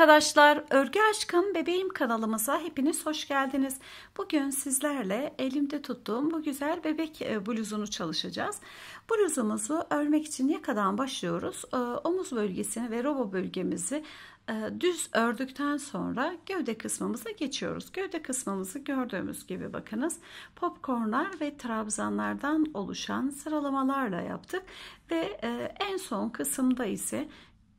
arkadaşlar, Örgü Aşkım Bebeğim kanalımıza hepiniz hoş geldiniz. Bugün sizlerle elimde tuttuğum bu güzel bebek e, bluzunu çalışacağız. Bluzumuzu örmek için yakadan başlıyoruz. E, omuz bölgesini ve robo bölgemizi e, düz ördükten sonra gövde kısmımıza geçiyoruz. Gövde kısmımızı gördüğümüz gibi bakınız popcornlar ve trabzanlardan oluşan sıralamalarla yaptık. Ve en son kısımda ise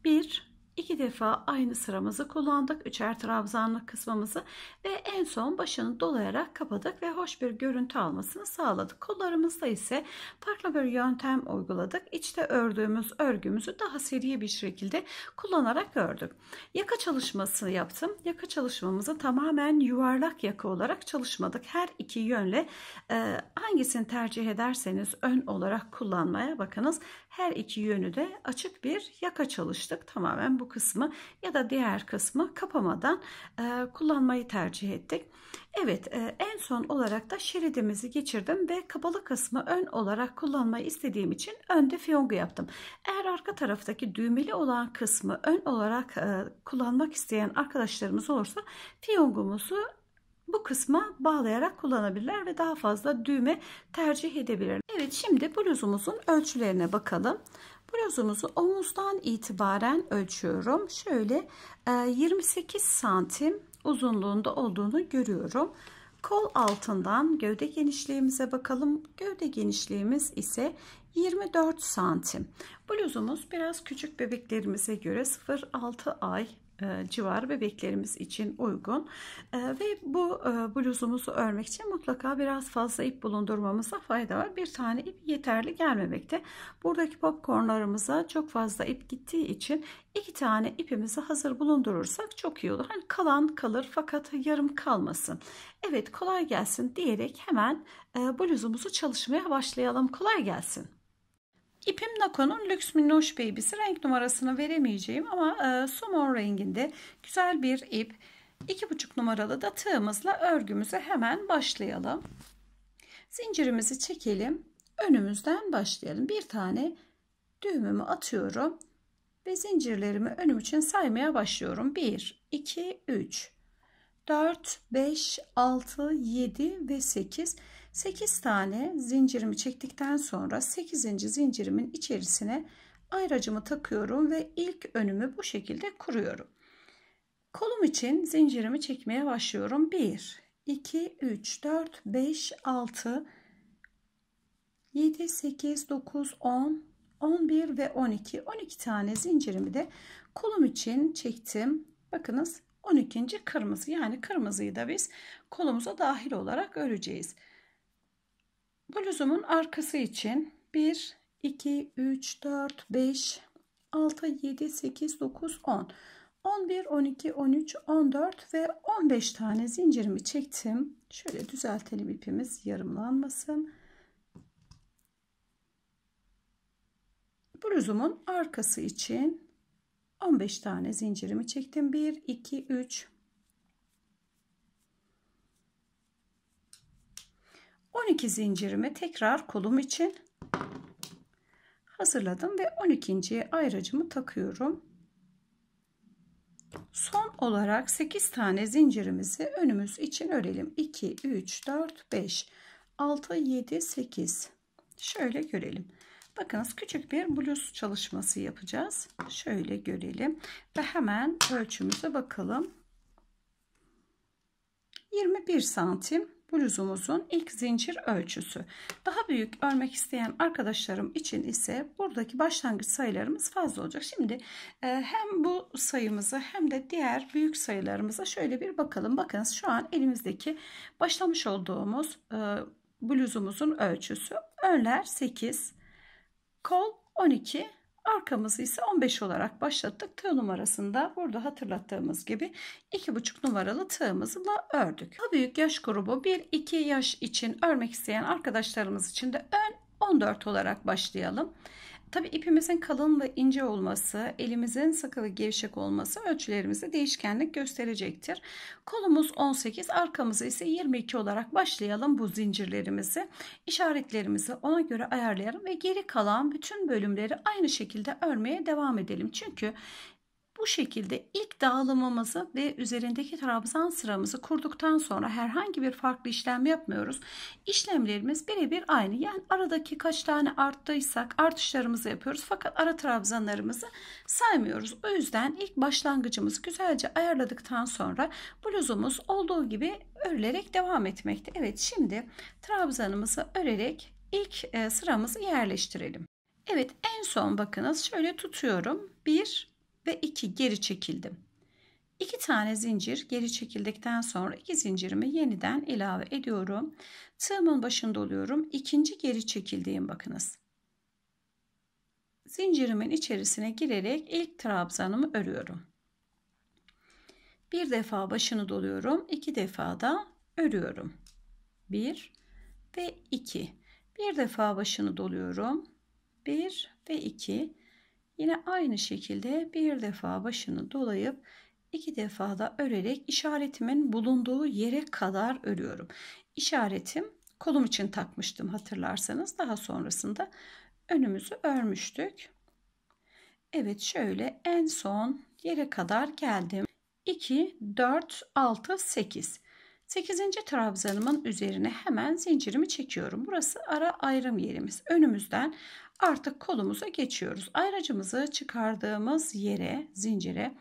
bir iki defa aynı sıramızı kullandık. Üçer trabzanlık kısmımızı ve en son başını dolayarak kapadık ve hoş bir görüntü almasını sağladık. Kollarımızda ise farklı bir yöntem uyguladık. İçte ördüğümüz örgümüzü daha seri bir şekilde kullanarak ördük. Yaka çalışması yaptım. Yaka çalışmamızı tamamen yuvarlak yaka olarak çalışmadık. Her iki yönle e, hangisini tercih ederseniz ön olarak kullanmaya bakınız her iki yönü de açık bir yaka çalıştık. Tamamen bu kısmı ya da diğer kısmı kapamadan e, kullanmayı tercih ettik. Evet e, en son olarak da şeridimizi geçirdim ve kapalı kısmı ön olarak kullanmayı istediğim için önde fiyongu yaptım. Eğer arka taraftaki düğmeli olan kısmı ön olarak e, kullanmak isteyen arkadaşlarımız olursa fiyongumuzu bu kısma bağlayarak kullanabilirler ve daha fazla düğme tercih edebilirler. Evet şimdi bluzumuzun ölçülerine bakalım. Bluzumuzu omuzdan itibaren ölçüyorum. Şöyle 28 e, santim uzunluğunda olduğunu görüyorum. Kol altından gövde genişliğimize bakalım. Gövde genişliğimiz ise 24 santim. Bluzumuz biraz küçük bebeklerimize göre 0-6 ay e, civarı bebeklerimiz için uygun e, ve bu e, bluzumuzu örmek için mutlaka biraz fazla ip bulundurmamıza fayda var bir tane ip yeterli gelmemekte buradaki popcornlarımıza çok fazla ip gittiği için iki tane ipimizi hazır bulundurursak çok iyi olur hani kalan kalır fakat yarım kalmasın Evet kolay gelsin diyerek hemen bluzumuzu çalışmaya başlayalım kolay gelsin İpim Nako'nun Lüks Minnoş Baby'si. Renk numarasını veremeyeceğim ama e, somon renginde güzel bir ip. 2,5 numaralı da tığımızla örgümüze hemen başlayalım. Zincirimizi çekelim. Önümüzden başlayalım. Bir tane düğümümü atıyorum ve zincirlerimi önüm için saymaya başlıyorum. 1, 2, 3, 4, 5, 6, 7 ve 8. 8 tane zincirimi çektikten sonra 8. zincirimin içerisine ayracımı takıyorum ve ilk önümü bu şekilde kuruyorum. Kolum için zincirimi çekmeye başlıyorum. 1, 2, 3, 4, 5, 6, 7, 8, 9, 10, 11 ve 12. 12 tane zincirimi de kolum için çektim. Bakınız 12. kırmızı yani kırmızıyı da biz kolumuza dahil olarak öreceğiz. Bluzumun arkası için 1, 2, 3, 4, 5, 6, 7, 8, 9, 10, 11, 12, 13, 14 ve 15 tane zincirimi çektim. Şöyle düzeltelim ipimiz yarımlanmasın. Bluzumun arkası için 15 tane zincirimi çektim. 1, 2, 3, 12 zincirimi tekrar kolum için hazırladım ve 12. ayracımı takıyorum. Son olarak 8 tane zincirimizi önümüz için örelim. 2, 3, 4, 5, 6, 7, 8. Şöyle görelim. Bakınız küçük bir bluz çalışması yapacağız. Şöyle görelim. Ve hemen ölçümüze bakalım. 21 santim bluzumuzun ilk zincir ölçüsü. Daha büyük örmek isteyen arkadaşlarım için ise buradaki başlangıç sayılarımız fazla olacak. Şimdi e, hem bu sayımızı hem de diğer büyük sayılarımıza şöyle bir bakalım. Bakınız şu an elimizdeki başlamış olduğumuz e, bluzumuzun ölçüsü. Önler 8, kol 12, Arkamızı ise 15 olarak başlattık. Tığ numarasında burada hatırlattığımız gibi 2,5 numaralı tığımızla ördük. Daha büyük yaş grubu 1-2 yaş için örmek isteyen arkadaşlarımız için de ön 14 olarak başlayalım. Tabi ipimizin kalın ve ince olması, elimizin sıkı ve gevşek olması ölçülerimizde değişkenlik gösterecektir. Kolumuz 18, arkamızı ise 22 olarak başlayalım bu zincirlerimizi. İşaretlerimizi ona göre ayarlayalım ve geri kalan bütün bölümleri aynı şekilde örmeye devam edelim. Çünkü bu şekilde ilk dağılımımızı ve üzerindeki trabzan sıramızı kurduktan sonra herhangi bir farklı işlem yapmıyoruz. İşlemlerimiz birebir aynı. Yani aradaki kaç tane arttıysak artışlarımızı yapıyoruz. Fakat ara trabzanlarımızı saymıyoruz. O yüzden ilk başlangıcımızı güzelce ayarladıktan sonra bluzumuz olduğu gibi örülerek devam etmekte. Evet şimdi trabzanımızı örerek ilk e, sıramızı yerleştirelim. Evet en son bakınız şöyle tutuyorum. 1 ve 2 geri çekildim. 2 tane zincir geri çekildikten sonra 2 zincirimi yeniden ilave ediyorum. Tığımın başında oluyorum. İkinci geri çekildiğim bakınız. Zincirimin içerisine girerek ilk trabzanımı örüyorum. Bir defa başını doluyorum. iki defa da örüyorum. 1 ve 2. Bir defa başını doluyorum. 1 ve 2. Yine aynı şekilde bir defa başını dolayıp iki defa da örerek işaretimin bulunduğu yere kadar örüyorum. İşaretim kolum için takmıştım hatırlarsanız daha sonrasında önümüzü örmüştük. Evet şöyle en son yere kadar geldim. 2, 4, 6, 8. 8. trabzanımın üzerine hemen zincirimi çekiyorum. Burası ara ayrım yerimiz. Önümüzden Artık kolumuza geçiyoruz. Ayracımızı çıkardığımız yere, zincire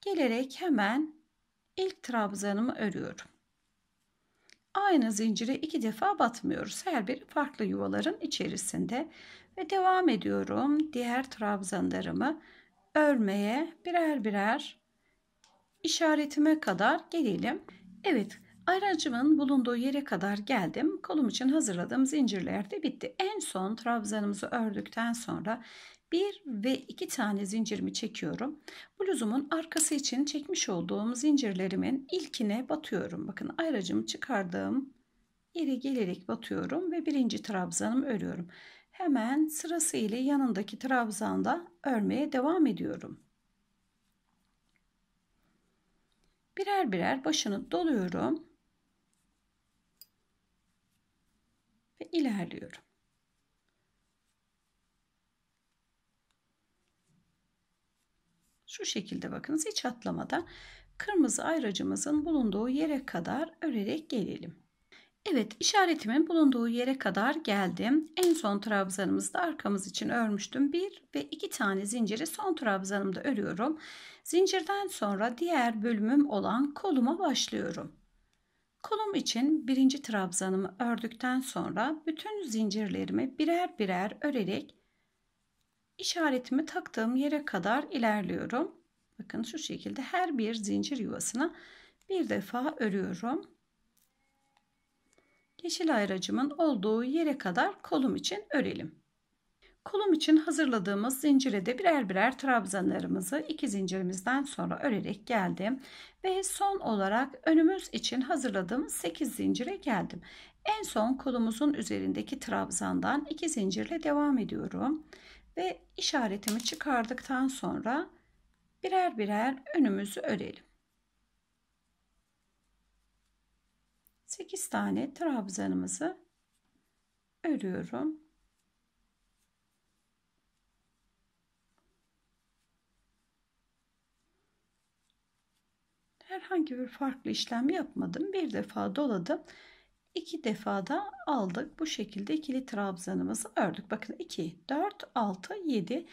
gelerek hemen ilk trabzanımı örüyorum. Aynı zincire iki defa batmıyoruz. Her biri farklı yuvaların içerisinde ve devam ediyorum. Diğer trabzanlarımı örmeye birer birer işaretime kadar gelelim. Evet, Aracımın bulunduğu yere kadar geldim. Kolum için hazırladığım zincirler de bitti. En son trabzanımızı ördükten sonra bir ve iki tane zincirimi çekiyorum. Bluzumun arkası için çekmiş olduğum zincirlerimin ilkine batıyorum. Bakın ayracımı çıkardığım yere gelerek batıyorum ve birinci trabzanımı örüyorum. Hemen sırası ile yanındaki trabzanda örmeye devam ediyorum. Birer birer başını doluyorum. ve ilerliyorum. Şu şekilde bakınız hiç atlamadan kırmızı ayracımızın bulunduğu yere kadar örerek gelelim. Evet işaretimin bulunduğu yere kadar geldim. En son trabzanımızı da arkamız için örmüştüm. Bir ve iki tane zinciri son trabzanımda örüyorum. Zincirden sonra diğer bölümüm olan koluma başlıyorum. Kolum için birinci trabzanımı ördükten sonra bütün zincirlerimi birer birer örerek işaretimi taktığım yere kadar ilerliyorum. Bakın şu şekilde her bir zincir yuvasına bir defa örüyorum. Yeşil ayracımın olduğu yere kadar kolum için örelim. Kolum için hazırladığımız zincire de birer birer trabzanlarımızı iki zincirimizden sonra örerek geldim. Ve son olarak önümüz için hazırladığımız 8 zincire geldim. En son kolumuzun üzerindeki trabzandan iki zincirle devam ediyorum. Ve işaretimi çıkardıktan sonra birer birer önümüzü örelim. 8 tane trabzanımızı örüyorum. herhangi bir farklı işlem yapmadım. Bir defa doladım. iki defa da aldık. Bu şekilde ikili trabzanımızı ördük. Bakın 2, 4, 6, 7.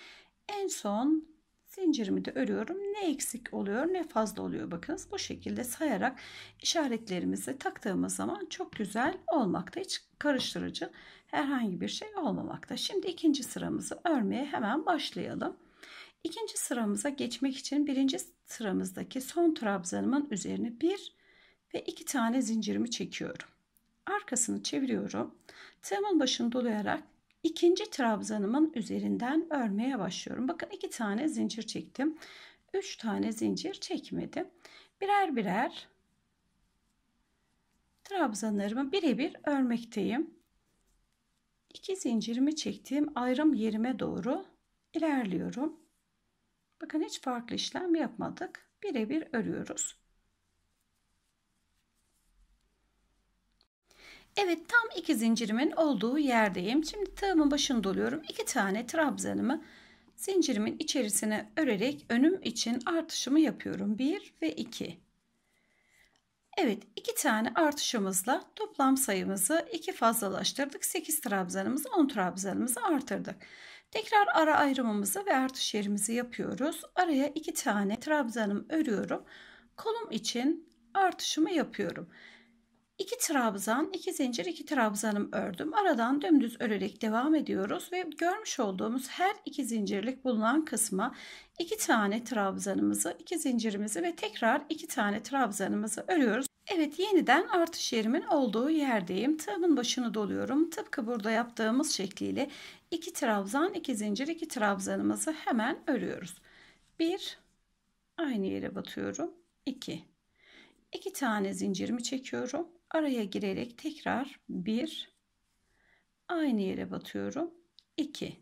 En son zincirimi de örüyorum. Ne eksik oluyor ne fazla oluyor. Bakınız bu şekilde sayarak işaretlerimizi taktığımız zaman çok güzel olmakta. Hiç karıştırıcı herhangi bir şey olmamakta. Şimdi ikinci sıramızı örmeye hemen başlayalım. İkinci sıramıza geçmek için birinci sıramızdaki son trabzanımın üzerine bir ve iki tane zincirimi çekiyorum. Arkasını çeviriyorum. Tığımın başını dolayarak ikinci trabzanımın üzerinden örmeye başlıyorum. Bakın iki tane zincir çektim. Üç tane zincir çekmedim. Birer birer trabzanlarımı birebir örmekteyim. İki zincirimi çektiğim ayrım yerime doğru ilerliyorum. Bakın hiç farklı işlem yapmadık. Birebir örüyoruz. Evet tam iki zincirimin olduğu yerdeyim. Şimdi tığımın başını doluyorum. İki tane trabzanımı zincirimin içerisine örerek önüm için artışımı yapıyorum. 1 ve 2. Evet iki tane artışımızla toplam sayımızı iki fazlalaştırdık. 8 trabzanımızı 10 trabzanımızı artırdık. Tekrar ara ayrımımızı ve artış yerimizi yapıyoruz. Araya iki tane trabzanım örüyorum. Kolum için artışımı yapıyorum. 2 trabzan, 2 zincir, 2 trabzanım ördüm. Aradan dümdüz örerek devam ediyoruz ve görmüş olduğumuz her iki zincirlik bulunan kısma 2 tane trabzanımızı, 2 zincirimizi ve tekrar 2 tane trabzanımızı örüyoruz. Evet yeniden artış yerimin olduğu yerdeyim. Tığımın başını doluyorum. Tıpkı burada yaptığımız şekliyle 2 trabzan, 2 zincir, 2 trabzanımızı hemen örüyoruz. 1 aynı yere batıyorum. 2 2 tane zincirimi çekiyorum araya girerek tekrar 1 aynı yere batıyorum 2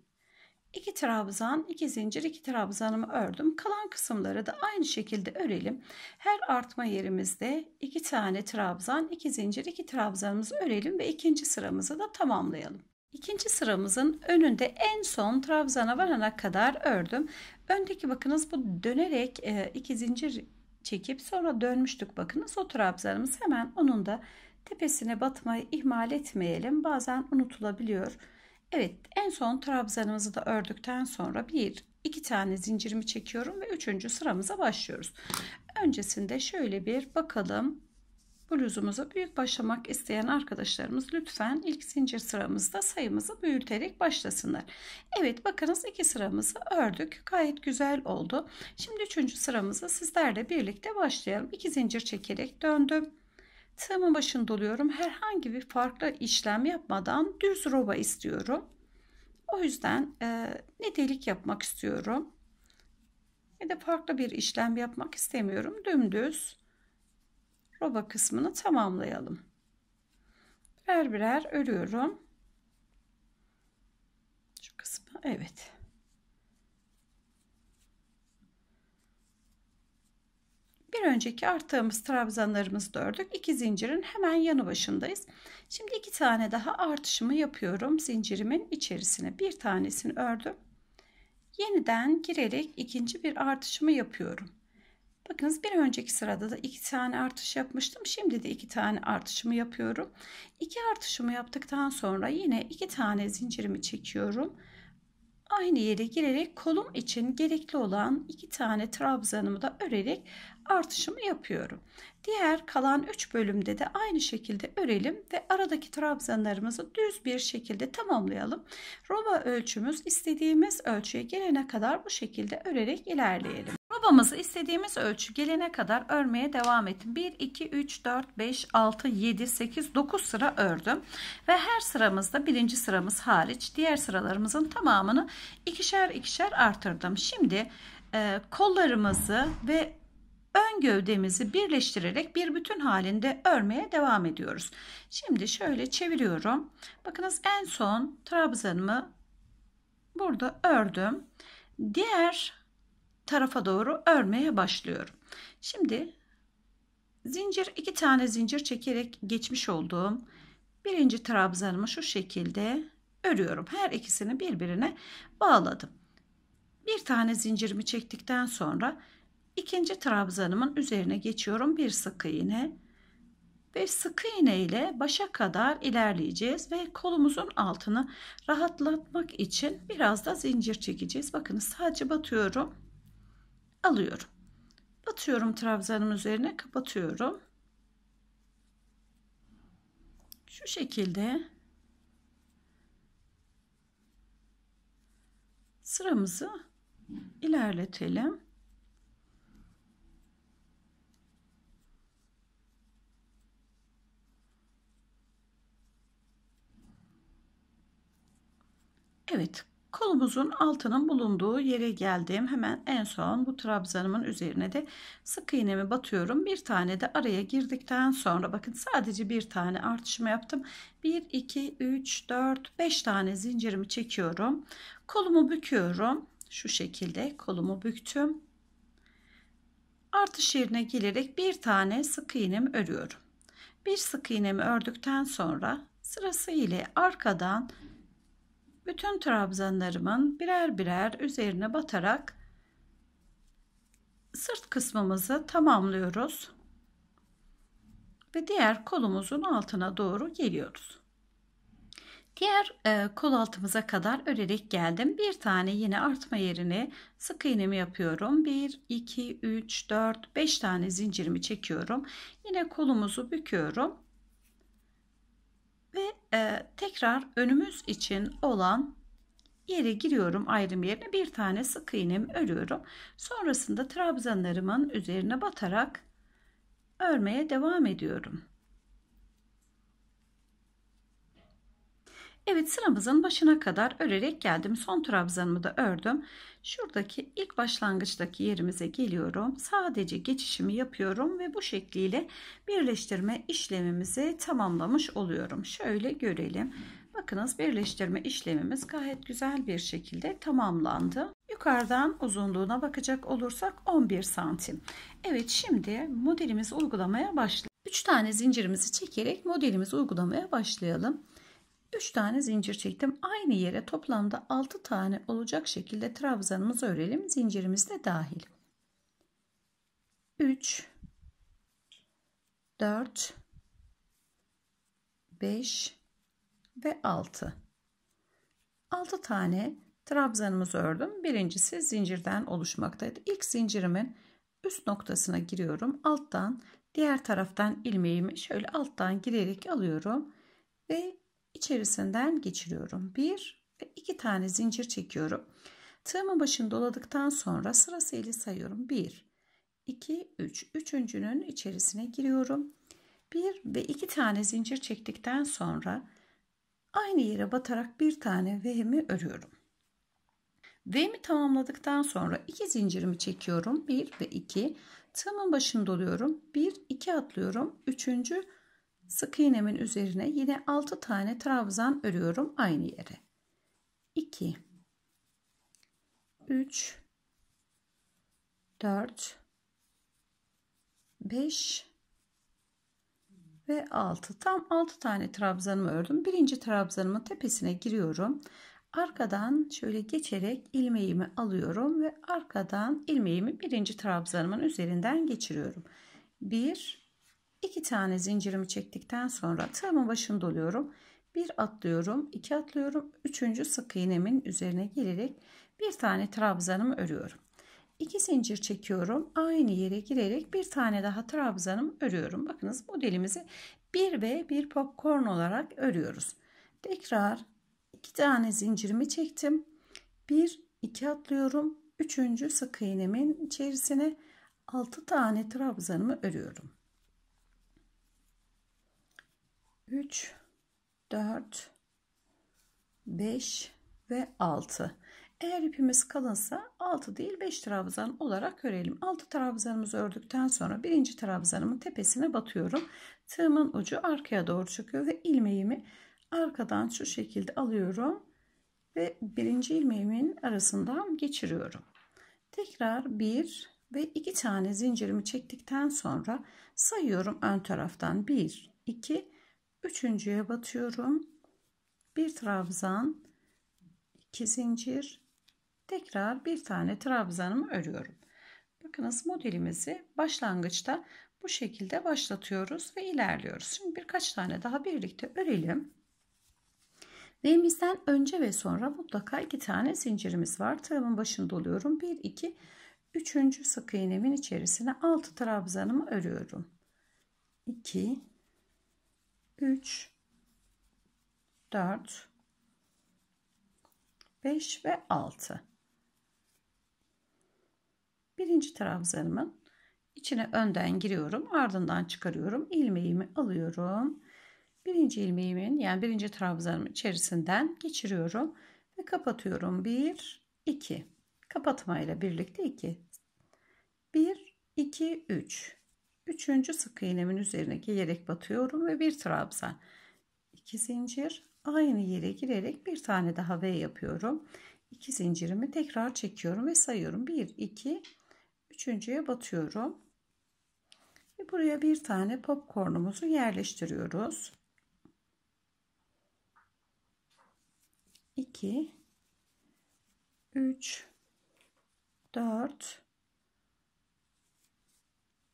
2 trabzan 2 zincir 2 trabzanımı ördüm kalan kısımları da aynı şekilde örelim her artma yerimizde 2 tane trabzan 2 zincir 2 trabzanımızı örelim ve ikinci sıramızı da tamamlayalım ikinci sıramızın önünde en son trabzana varana kadar ördüm. Öndeki bakınız bu dönerek e, iki zincir çekip sonra dönmüştük bakınız o trabzanımız hemen onun da tepesine batmayı ihmal etmeyelim bazen unutulabiliyor. Evet en son trabzanımızı da ördükten sonra bir iki tane zincirimi çekiyorum ve üçüncü sıramıza başlıyoruz. Öncesinde şöyle bir bakalım bluzumuza büyük başlamak isteyen arkadaşlarımız lütfen ilk zincir sıramızda sayımızı büyüterek başlasınlar. Evet bakınız iki sıramızı ördük. Gayet güzel oldu. Şimdi üçüncü sıramızı sizlerle birlikte başlayalım. İki zincir çekerek döndüm. Tığımın başını doluyorum. Herhangi bir farklı işlem yapmadan düz roba istiyorum. O yüzden e, ne delik yapmak istiyorum ne de farklı bir işlem yapmak istemiyorum. Dümdüz roba kısmını tamamlayalım. Birer birer örüyorum. Şu kısmı evet. Bir önceki arttığımız trabzanlarımızı da ördük. İki zincirin hemen yanı başındayız. Şimdi iki tane daha artışımı yapıyorum. Zincirimin içerisine bir tanesini ördüm. Yeniden girerek ikinci bir artışımı yapıyorum. Bakınız bir önceki sırada da iki tane artış yapmıştım. Şimdi de iki tane artışımı yapıyorum. İki artışımı yaptıktan sonra yine iki tane zincirimi çekiyorum. Aynı yere girerek kolum için gerekli olan iki tane trabzanımı da örerek artışımı yapıyorum. Diğer kalan 3 bölümde de aynı şekilde örelim ve aradaki trabzanlarımızı düz bir şekilde tamamlayalım. Roba ölçümüz istediğimiz ölçüye gelene kadar bu şekilde örerek ilerleyelim. Robamızı istediğimiz ölçü gelene kadar örmeye devam ettim. 1, 2, 3, 4, 5, 6, 7, 8, 9 sıra ördüm. Ve her sıramızda birinci sıramız hariç diğer sıralarımızın tamamını ikişer ikişer artırdım. Şimdi e, kollarımızı ve ön gövdemizi birleştirerek bir bütün halinde örmeye devam ediyoruz. Şimdi şöyle çeviriyorum. Bakınız en son trabzanımı burada ördüm. Diğer tarafa doğru örmeye başlıyorum. Şimdi zincir iki tane zincir çekerek geçmiş olduğum birinci trabzanımı şu şekilde örüyorum. Her ikisini birbirine bağladım. Bir tane zincirimi çektikten sonra ikinci trabzanımın üzerine geçiyorum bir sık iğne ve sık iğne ile başa kadar ilerleyeceğiz ve kolumuzun altını rahatlatmak için biraz da zincir çekeceğiz. Bakın sadece batıyorum, alıyorum. Batıyorum trabzanım üzerine, kapatıyorum. Şu şekilde sıramızı ilerletelim. Evet kolumuzun altının bulunduğu yere geldim. Hemen en son bu trabzanımın üzerine de sık iğnemi batıyorum. Bir tane de araya girdikten sonra bakın sadece bir tane artışımı yaptım. 1, 2, 3, 4, 5 tane zincirimi çekiyorum. Kolumu büküyorum. Şu şekilde kolumu büktüm. Artış yerine gelerek bir tane sık iğnemi örüyorum. Bir sık iğnemi ördükten sonra sırası ile arkadan bütün trabzanlarımın birer birer üzerine batarak sırt kısmımızı tamamlıyoruz ve diğer kolumuzun altına doğru geliyoruz. Diğer e, kol altımıza kadar örerek geldim. Bir tane yine artma yerine sık iğnemi yapıyorum. 1, 2, 3, 4, 5 tane zincirimi çekiyorum. Yine kolumuzu büküyorum ve e, tekrar önümüz için olan yere giriyorum ayrım yerine bir tane sık iğnemi örüyorum. Sonrasında trabzanlarımın üzerine batarak örmeye devam ediyorum. Evet sıramızın başına kadar örerek geldim. Son trabzanımı da ördüm. Şuradaki ilk başlangıçtaki yerimize geliyorum. Sadece geçişimi yapıyorum ve bu şekliyle birleştirme işlemimizi tamamlamış oluyorum. Şöyle görelim. Bakınız birleştirme işlemimiz gayet güzel bir şekilde tamamlandı. Yukarıdan uzunluğuna bakacak olursak 11 santim. Evet şimdi modelimizi uygulamaya başlayalım. 3 tane zincirimizi çekerek modelimizi uygulamaya başlayalım. 3 tane zincir çektim. Aynı yere toplamda 6 tane olacak şekilde trabzanımızı örelim. Zincirimiz de dahil. 3 4 5 ve 6. 6 tane trabzanımızı ördüm. Birincisi zincirden oluşmaktaydı. İlk zincirimin üst noktasına giriyorum. Alttan diğer taraftan ilmeğimi şöyle alttan girerek alıyorum ve içerisinden geçiriyorum. 1 ve 2 tane zincir çekiyorum. Tığımın başını doladıktan sonra sırasıyla sayıyorum. 1, 2, 3. Üçüncünün içerisine giriyorum. 1 ve 2 tane zincir çektikten sonra aynı yere batarak bir tane vehmi örüyorum. Vehmi tamamladıktan sonra 2 zincirimi çekiyorum. 1 ve 2. Tığımın başını doluyorum. 1, 2 atlıyorum. Üçüncü Sık iğnemin üzerine yine 6 tane trabzan örüyorum aynı yere. 2 3 4 5 ve 6 tam 6 tane trabzanımı ördüm birinci trabzanımın tepesine giriyorum arkadan şöyle geçerek ilmeğimi alıyorum ve arkadan ilmeğimi birinci trabzanımın üzerinden geçiriyorum 1 2 tane zincirimi çektikten sonra tığımın başını doluyorum. Bir atlıyorum, iki atlıyorum. Üçüncü sık iğnemin üzerine girerek bir tane trabzanımı örüyorum. 2 zincir çekiyorum. Aynı yere girerek bir tane daha trabzanımı örüyorum. Bakınız modelimizi 1 ve 1 popcorn olarak örüyoruz. Tekrar 2 tane zincirimi çektim. 1 2 atlıyorum. 3. sık iğnemin içerisine 6 tane trabzanımı örüyorum. 3 4 5 ve 6 eğer ipimiz kalınsa 6 değil 5 trabzan olarak örelim 6 trabzanımızı ördükten sonra birinci trabzanımın tepesine batıyorum tığımın ucu arkaya doğru çıkıyor ve ilmeğimi arkadan şu şekilde alıyorum ve birinci ilmeğimin arasından geçiriyorum tekrar 1 ve 2 tane zincirimi çektikten sonra sayıyorum ön taraftan 1 2 üçüncüye batıyorum bir trabzan iki zincir tekrar bir tane trabzanımı örüyorum bakınız modelimizi başlangıçta bu şekilde başlatıyoruz ve ilerliyoruz şimdi birkaç tane daha birlikte örelim Neyimizden önce ve sonra mutlaka iki tane zincirimiz var. Tığımın başında oluyorum. 1, 2, 3. sık iğnemin içerisine 6 trabzanımı örüyorum. 2, 3 4 5 ve 6 birinci trabzanımın içine önden giriyorum ardından çıkarıyorum ilmeğimi alıyorum birinci ilmeğimin yani birinci trabzanımın içerisinden geçiriyorum ve kapatıyorum 1 2 Kapatma ile birlikte 2 1 2 3 Üçüncü sık iğnemin üzerine gelerek batıyorum ve bir trabzan. iki zincir aynı yere girerek bir tane daha V yapıyorum. 2 zincirimi tekrar çekiyorum ve sayıyorum. 1 2 üçüncüye batıyorum. Ve buraya bir tane popcornumuzu yerleştiriyoruz. 2 3 4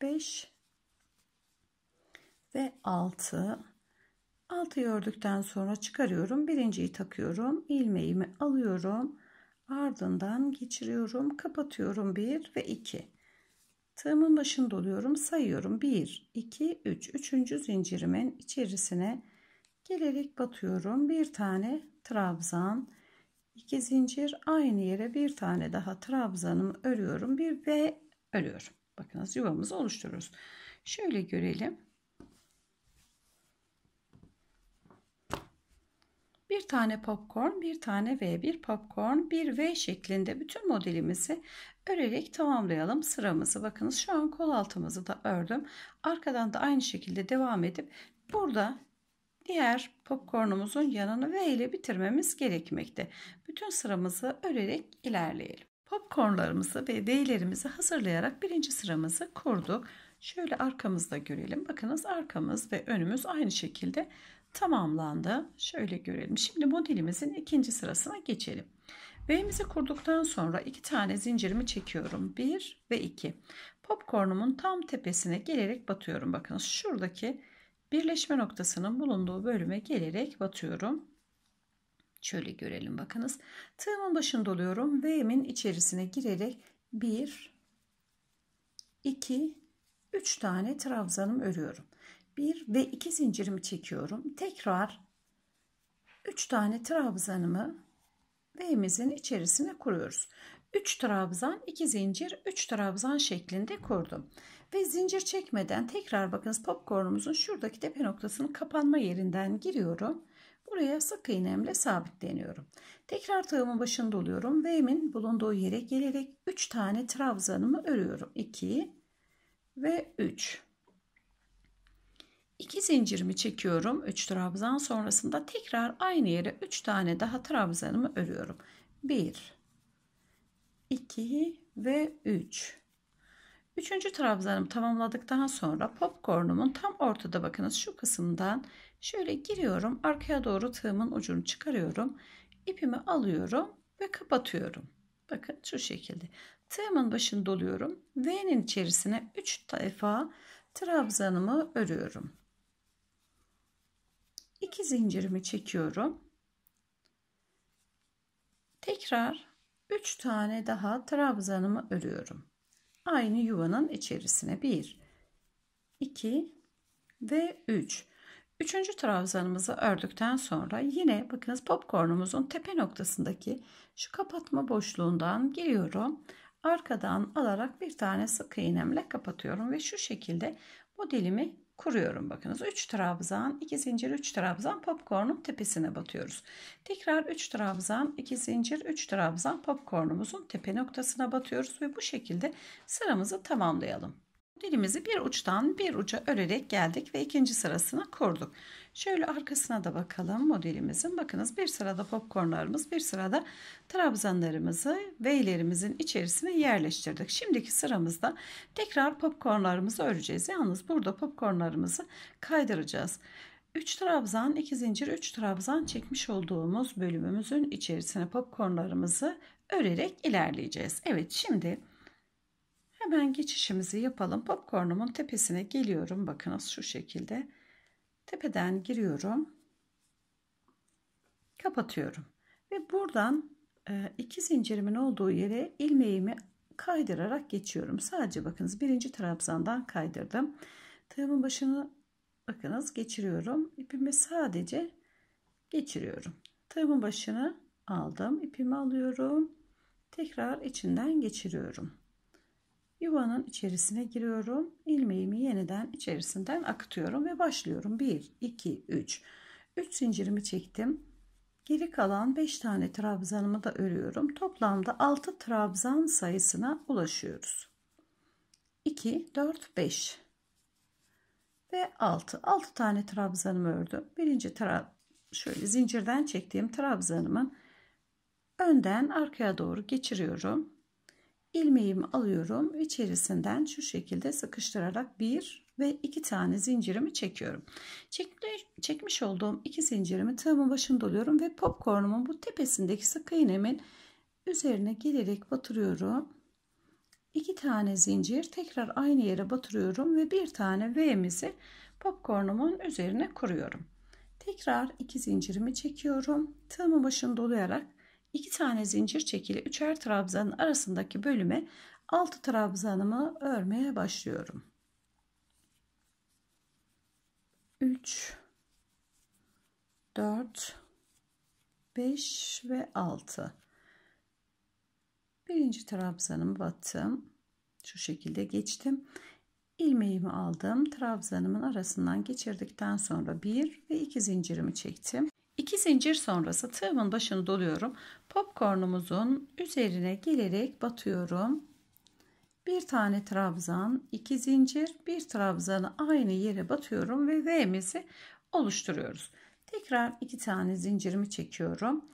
5 ve 6 6'yı ördükten sonra çıkarıyorum birinciyi takıyorum ilmeğimi alıyorum ardından geçiriyorum kapatıyorum 1 ve 2 tığımın başında doluyorum, sayıyorum 1 2 3 üçüncü zincirimin içerisine gelerek batıyorum bir tane trabzan iki zincir aynı yere bir tane daha trabzanımı örüyorum bir ve örüyorum bakınız yuvamızı oluşturuyoruz. şöyle görelim bir tane popcorn, bir tane V, bir popcorn, bir V şeklinde bütün modelimizi örerek tamamlayalım sıramızı. Bakınız şu an kol altımızı da ördüm. Arkadan da aynı şekilde devam edip burada diğer popcornumuzun yanını V ile bitirmemiz gerekmekte. Bütün sıramızı örerek ilerleyelim. Popcornlarımızı ve V'lerimizi hazırlayarak birinci sıramızı kurduk. Şöyle arkamızda görelim. Bakınız arkamız ve önümüz aynı şekilde tamamlandı. Şöyle görelim. Şimdi modelimizin ikinci sırasına geçelim. V'mizi kurduktan sonra iki tane zincirimi çekiyorum. 1 ve 2. Popcornumun tam tepesine gelerek batıyorum. Bakın şuradaki birleşme noktasının bulunduğu bölüme gelerek batıyorum. Şöyle görelim bakınız. Tığımın başını doluyorum. V'min içerisine girerek 1, 2, 3 tane trabzanım örüyorum. 1 ve 2 zincirimi çekiyorum. Tekrar 3 tane trabzanımı V'mizin içerisine kuruyoruz. 3 trabzan, 2 zincir, 3 trabzan şeklinde kurdum. Ve zincir çekmeden tekrar bakınız popcornumuzun şuradaki tepe noktasının kapanma yerinden giriyorum. Buraya sık iğnemle sabitleniyorum. Tekrar tığımın başında oluyorum. V'min bulunduğu yere gelerek 3 tane trabzanımı örüyorum. 2 ve 3. 2 zincirimi çekiyorum 3 trabzan sonrasında tekrar aynı yere 3 tane daha trabzanımı örüyorum 1 2 ve 3 Üçüncü trabzanımı tamamladıktan sonra popcornumun tam ortada bakınız şu kısımdan şöyle giriyorum arkaya doğru tığımın ucunu çıkarıyorum ipimi alıyorum ve kapatıyorum bakın şu şekilde tığımın başını doluyorum V'nin içerisine 3 defa trabzanımı örüyorum 2 zincirimi çekiyorum. Tekrar 3 tane daha trabzanımı örüyorum. Aynı yuvanın içerisine 1 2 ve 3. Üçüncü trabzanımızı ördükten sonra yine bakınız popkornumuzun tepe noktasındaki şu kapatma boşluğundan giriyorum. Arkadan alarak bir tane sık iğnemle kapatıyorum ve şu şekilde modelimi kuruyorum bakınız. 3 trabzan, 2 zincir, 3 trabzan popcornun tepesine batıyoruz. Tekrar 3 trabzan, 2 zincir, 3 trabzan popcornumuzun tepe noktasına batıyoruz ve bu şekilde sıramızı tamamlayalım. Modelimizi bir uçtan bir uca örerek geldik ve ikinci sırasını kurduk. Şöyle arkasına da bakalım modelimizin. Bakınız bir sırada popcornlarımız, bir sırada trabzanlarımızı V'lerimizin içerisine yerleştirdik. Şimdiki sıramızda tekrar popcornlarımızı öreceğiz. Yalnız burada popcornlarımızı kaydıracağız. 3 trabzan 2 zincir 3 trabzan çekmiş olduğumuz bölümümüzün içerisine popcornlarımızı örerek ilerleyeceğiz. Evet şimdi Hemen geçişimizi yapalım. Popcornumun tepesine geliyorum. Bakınız şu şekilde. Tepeden giriyorum. Kapatıyorum. Ve buradan e, iki zincirimin olduğu yere ilmeğimi kaydırarak geçiyorum. Sadece bakınız birinci trabzandan kaydırdım. Tığımın başını bakınız geçiriyorum. İpimi sadece geçiriyorum. Tığımın başını aldım. ipimi alıyorum. Tekrar içinden geçiriyorum yuvanın içerisine giriyorum. ilmeğimi yeniden içerisinden akıtıyorum ve başlıyorum. 1, 2, 3. 3 zincirimi çektim. Geri kalan 5 tane trabzanımı da örüyorum. Toplamda 6 trabzan sayısına ulaşıyoruz. 2, 4, 5 ve 6. 6 tane trabzanımı ördüm. Birinci trab şöyle zincirden çektiğim trabzanımın önden arkaya doğru geçiriyorum ilmeğimi alıyorum içerisinden şu şekilde sıkıştırarak bir ve iki tane zincirimi çekiyorum çekmiş olduğum iki zincirimi tığımın başına doluyorum ve popcornumun bu tepesindeki sık iğnemin üzerine gelerek batırıyorum iki tane zincir tekrar aynı yere batırıyorum ve bir tane V'mizi popcornumun üzerine kuruyorum tekrar iki zincirimi çekiyorum tığımın başını dolayarak 2 tane zincir çekili üçer trabzanın arasındaki bölüme 6 trabzanımı örmeye başlıyorum. 3 4 5 ve 6 birinci trabzanımı battım şu şekilde geçtim ilmeğimi aldım trabzanımın arasından geçirdikten sonra 1 ve 2 zincirimi çektim İki zincir sonrası tığımın başını doluyorum. Popcornumuzun üzerine gelerek batıyorum. Bir tane trabzan, iki zincir, bir trabzanı aynı yere batıyorum ve V'mizi oluşturuyoruz. Tekrar iki tane zincirimi çekiyorum.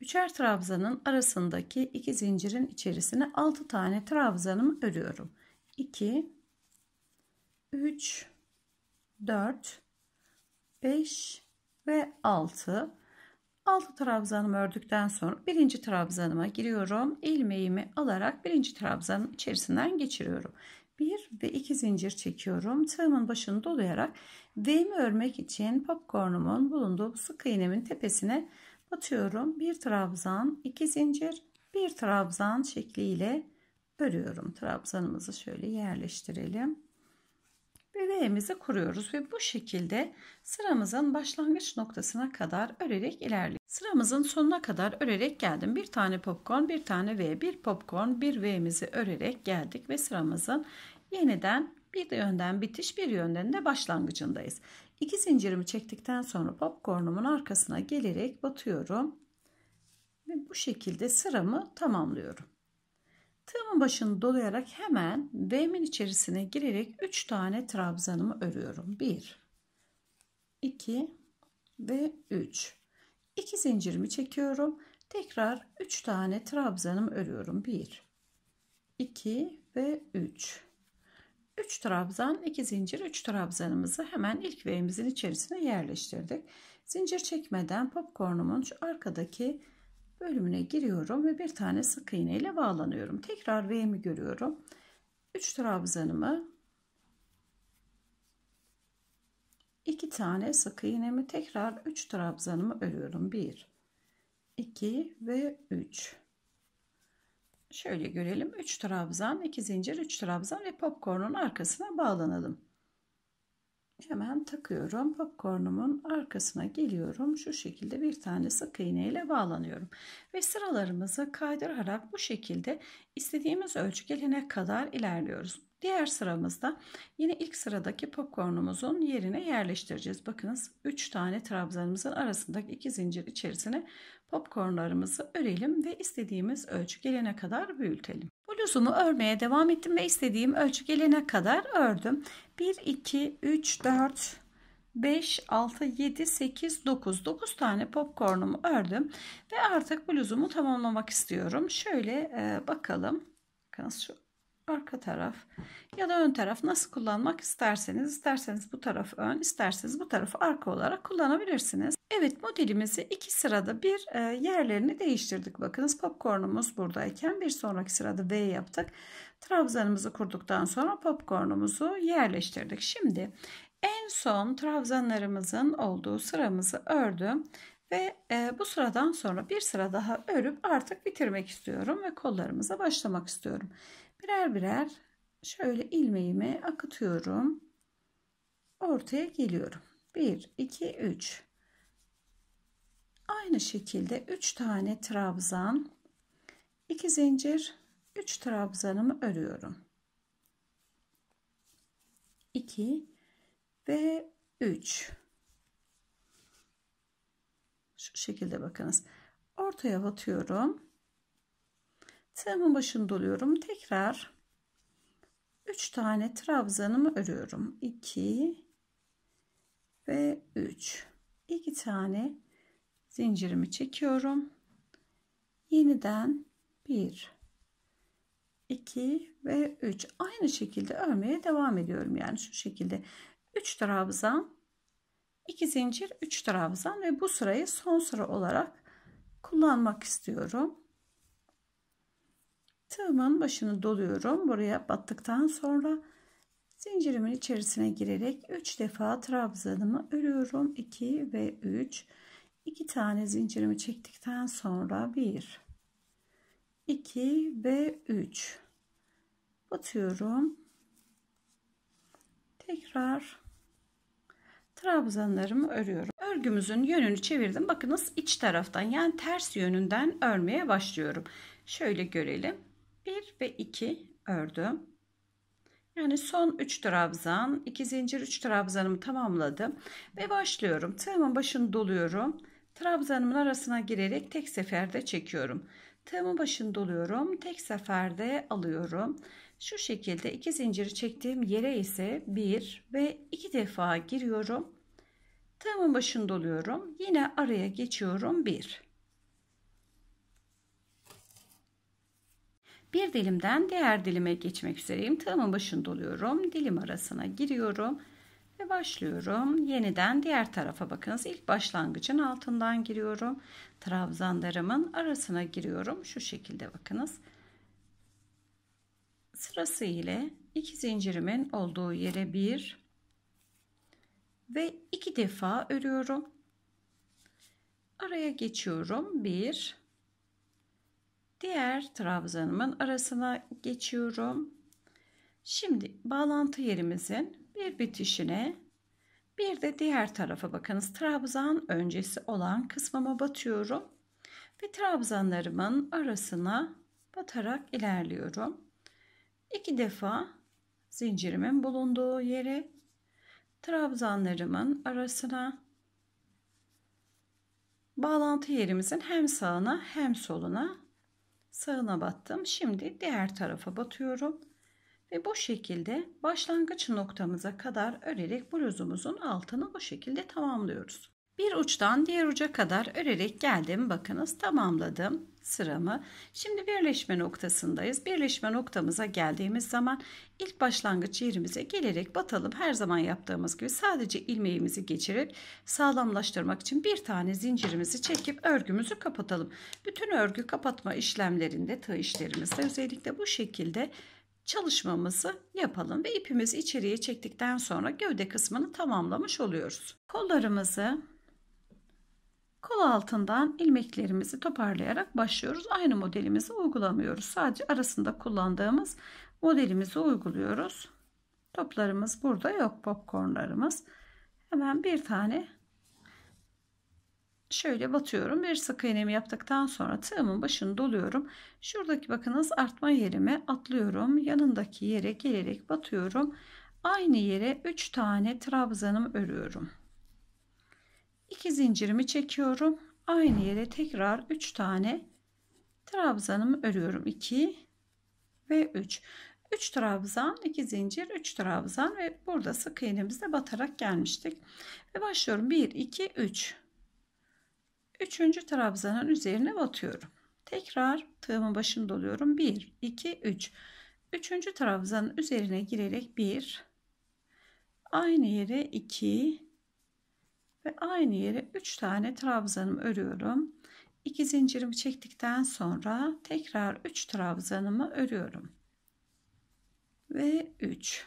Üçer trabzanın arasındaki iki zincirin içerisine altı tane trabzanımı örüyorum. 2 3 4 5 ve 6 6 trabzanımı ördükten sonra birinci trabzanıma giriyorum ilmeğimi alarak birinci trabzanın içerisinden geçiriyorum 1 ve 2 zincir çekiyorum tığımın başını dolayarak D'mi örmek için popcornumun bulunduğu sık iğnemin tepesine batıyorum bir trabzan 2 zincir bir trabzan şekliyle örüyorum trabzanımızı şöyle yerleştirelim ve D'mizi kuruyoruz ve bu şekilde sıramızın başlangıç noktasına kadar örerek ilerliyoruz. Sıramızın sonuna kadar örerek geldim. Bir tane popcorn, bir tane V, bir popcorn, bir V'mizi örerek geldik ve sıramızın yeniden bir yönden bitiş, bir yönden de başlangıcındayız. İki zincirimi çektikten sonra popcornumun arkasına gelerek batıyorum ve bu şekilde sıramı tamamlıyorum. Tığımın başını dolayarak hemen V'min içerisine girerek 3 tane trabzanımı örüyorum. 1, 2 ve 3. 2 zincirimi çekiyorum. Tekrar 3 tane trabzanımı örüyorum. 1, 2 ve 3. 3 trabzan, 2 zincir, 3 trabzanımızı hemen ilk V'mizin içerisine yerleştirdik. Zincir çekmeden popcornumun şu arkadaki bölümüne giriyorum ve bir tane sık iğne ile bağlanıyorum. Tekrar V'mi görüyorum. 3 trabzanımı 2 tane sık iğnemi tekrar 3 trabzanımı örüyorum. 1 2 ve 3 Şöyle görelim. 3 trabzan, 2 zincir, 3 trabzan ve popcorn'un arkasına bağlanalım hemen takıyorum. popkornumun arkasına geliyorum. Şu şekilde bir tane sık iğne ile bağlanıyorum. Ve sıralarımızı kaydırarak bu şekilde istediğimiz ölçü gelene kadar ilerliyoruz. Diğer sıramızda yine ilk sıradaki popkornumuzun yerine yerleştireceğiz. Bakınız 3 tane trabzanımızın arasındaki 2 zincir içerisine popkornlarımızı örelim ve istediğimiz ölçü gelene kadar büyütelim. Bluzumu örmeye devam ettim ve istediğim ölçü gelene kadar ördüm. 1 2 3 4 5 6 7 8 9 9 tane popcornumu ördüm ve artık bluzumu tamamlamak istiyorum şöyle e, bakalım bakın şu arka taraf ya da ön taraf nasıl kullanmak isterseniz isterseniz bu taraf ön isterseniz bu tarafı arka olarak kullanabilirsiniz. Evet modelimizi iki sırada bir e, yerlerini değiştirdik. Bakınız popcornumuz buradayken bir sonraki sırada V yaptık. Trabzanımızı kurduktan sonra popcornumuzu yerleştirdik. Şimdi en son trabzanlarımızın olduğu sıramızı ördüm ve e, bu sıradan sonra bir sıra daha örüp artık bitirmek istiyorum ve kollarımıza başlamak istiyorum. Birer birer şöyle ilmeğimi akıtıyorum. Ortaya geliyorum. 1 2 3 Aynı şekilde 3 tane trabzan, 2 zincir 3 trabzanımı örüyorum. 2 ve 3 şu şekilde bakınız ortaya batıyorum tığımın başını doluyorum tekrar 3 tane trabzanımı örüyorum 2 ve 3 2 tane zincirimi çekiyorum yeniden 1 2 ve 3 aynı şekilde örmeye devam ediyorum yani şu şekilde 3 trabzan 2 zincir 3 trabzan ve bu sırayı son sıra olarak kullanmak istiyorum tığımın başını doluyorum buraya battıktan sonra zincirimin içerisine girerek 3 defa trabzanımı örüyorum 2 ve 3 2 tane zincirimi çektikten sonra 1 2 ve 3 batıyorum tekrar trabzanlarımı örüyorum örgümüzün yönünü çevirdim bakınız iç taraftan yani ters yönünden örmeye başlıyorum şöyle görelim 1 ve 2 ördüm yani son 3 trabzan 2 zincir 3 trabzanımı tamamladım ve başlıyorum tığımın başını doluyorum trabzanımın arasına girerek tek seferde çekiyorum Tığımın başını doluyorum. Tek seferde alıyorum. Şu şekilde iki zinciri çektiğim yere ise bir ve iki defa giriyorum. Tığımın başını doluyorum. Yine araya geçiyorum. Bir. Bir dilimden diğer dilime geçmek üzereyim. Tığımın başını doluyorum. Dilim arasına giriyorum başlıyorum. Yeniden diğer tarafa bakınız. İlk başlangıcın altından giriyorum. Trabzanlarımın arasına giriyorum. Şu şekilde bakınız. Sırası ile iki zincirimin olduğu yere bir ve iki defa örüyorum. Araya geçiyorum. Bir diğer trabzanımın arasına geçiyorum. Şimdi bağlantı yerimizin bir bitişine bir de diğer tarafa bakınız. Trabzan öncesi olan kısmıma batıyorum ve trabzanlarımın arasına batarak ilerliyorum. İki defa zincirimin bulunduğu yere trabzanlarımın arasına bağlantı yerimizin hem sağına hem soluna sağına battım. Şimdi diğer tarafa batıyorum ve bu şekilde başlangıç noktamıza kadar örerek bluzumuzun altını bu şekilde tamamlıyoruz. Bir uçtan diğer uca kadar örerek geldim. Bakınız tamamladım sıramı. Şimdi birleşme noktasındayız. Birleşme noktamıza geldiğimiz zaman ilk başlangıç yerimize gelerek batalım. Her zaman yaptığımız gibi sadece ilmeğimizi geçirip sağlamlaştırmak için bir tane zincirimizi çekip örgümüzü kapatalım. Bütün örgü kapatma işlemlerinde tığ işlerimizde özellikle bu şekilde çalışmamızı yapalım ve ipimizi içeriye çektikten sonra gövde kısmını tamamlamış oluyoruz. Kollarımızı kol altından ilmeklerimizi toparlayarak başlıyoruz. Aynı modelimizi uygulamıyoruz. Sadece arasında kullandığımız modelimizi uyguluyoruz. Toplarımız burada yok popcornlarımız. Hemen bir tane şöyle batıyorum. Bir sık iğnemi yaptıktan sonra tığımın başını doluyorum. Şuradaki bakınız artma yerime atlıyorum. Yanındaki yere gelerek batıyorum. Aynı yere 3 tane trabzanım örüyorum. 2 zincirimi çekiyorum. Aynı yere tekrar 3 tane trabzanımı örüyorum. 2 ve 3. 3 trabzan, 2 zincir, 3 trabzan ve burada sık iğnemizde batarak gelmiştik. Ve başlıyorum. 1 2 3 Üçüncü trabzanın üzerine batıyorum. Tekrar tığımın başını doluyorum. 1, 2, 3. Üçüncü trabzanın üzerine girerek 1, aynı yere 2 ve aynı yere 3 tane trabzanımı örüyorum. 2 zincirimi çektikten sonra tekrar 3 trabzanımı örüyorum. Ve 3.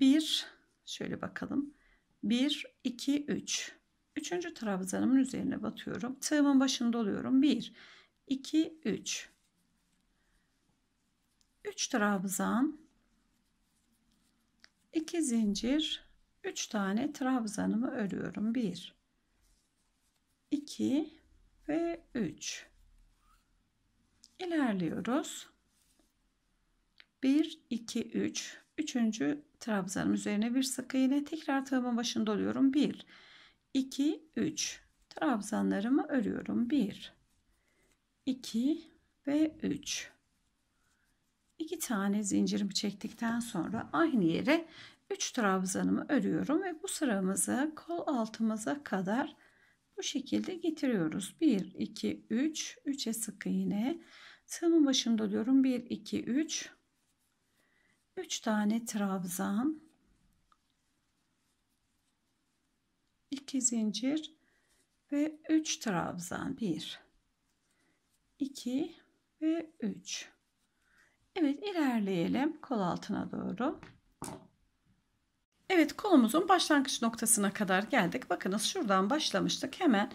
1 şöyle bakalım. 1 2 3 Üçüncü trabzanımın üzerine batıyorum. Tığımın başında oluyorum. 1, 2, 3. 3 trabzan, 2 zincir, 3 tane trabzanımı örüyorum. 1, 2 ve 3. İlerliyoruz. 1, 2, 3. Üçüncü trabzanım üzerine bir sık iğne. Tekrar tığımın başında oluyorum. 1, 2, 2, 3 trabzanlarımı örüyorum. 1, 2 ve 3. 2 tane zincirimi çektikten sonra aynı yere 3 trabzanımı örüyorum ve bu sıramızı kol altımıza kadar bu şekilde getiriyoruz. 1, 2, 3, 3'e sık iğne. Tığımın başında oluyorum. 1, 2, 3. 3 tane trabzan 2 zincir ve 3 trabzan 1 2 ve 3 Evet ilerleyelim kol altına doğru Evet kolumuzun başlangıç noktasına kadar geldik bakınız şuradan başlamıştık hemen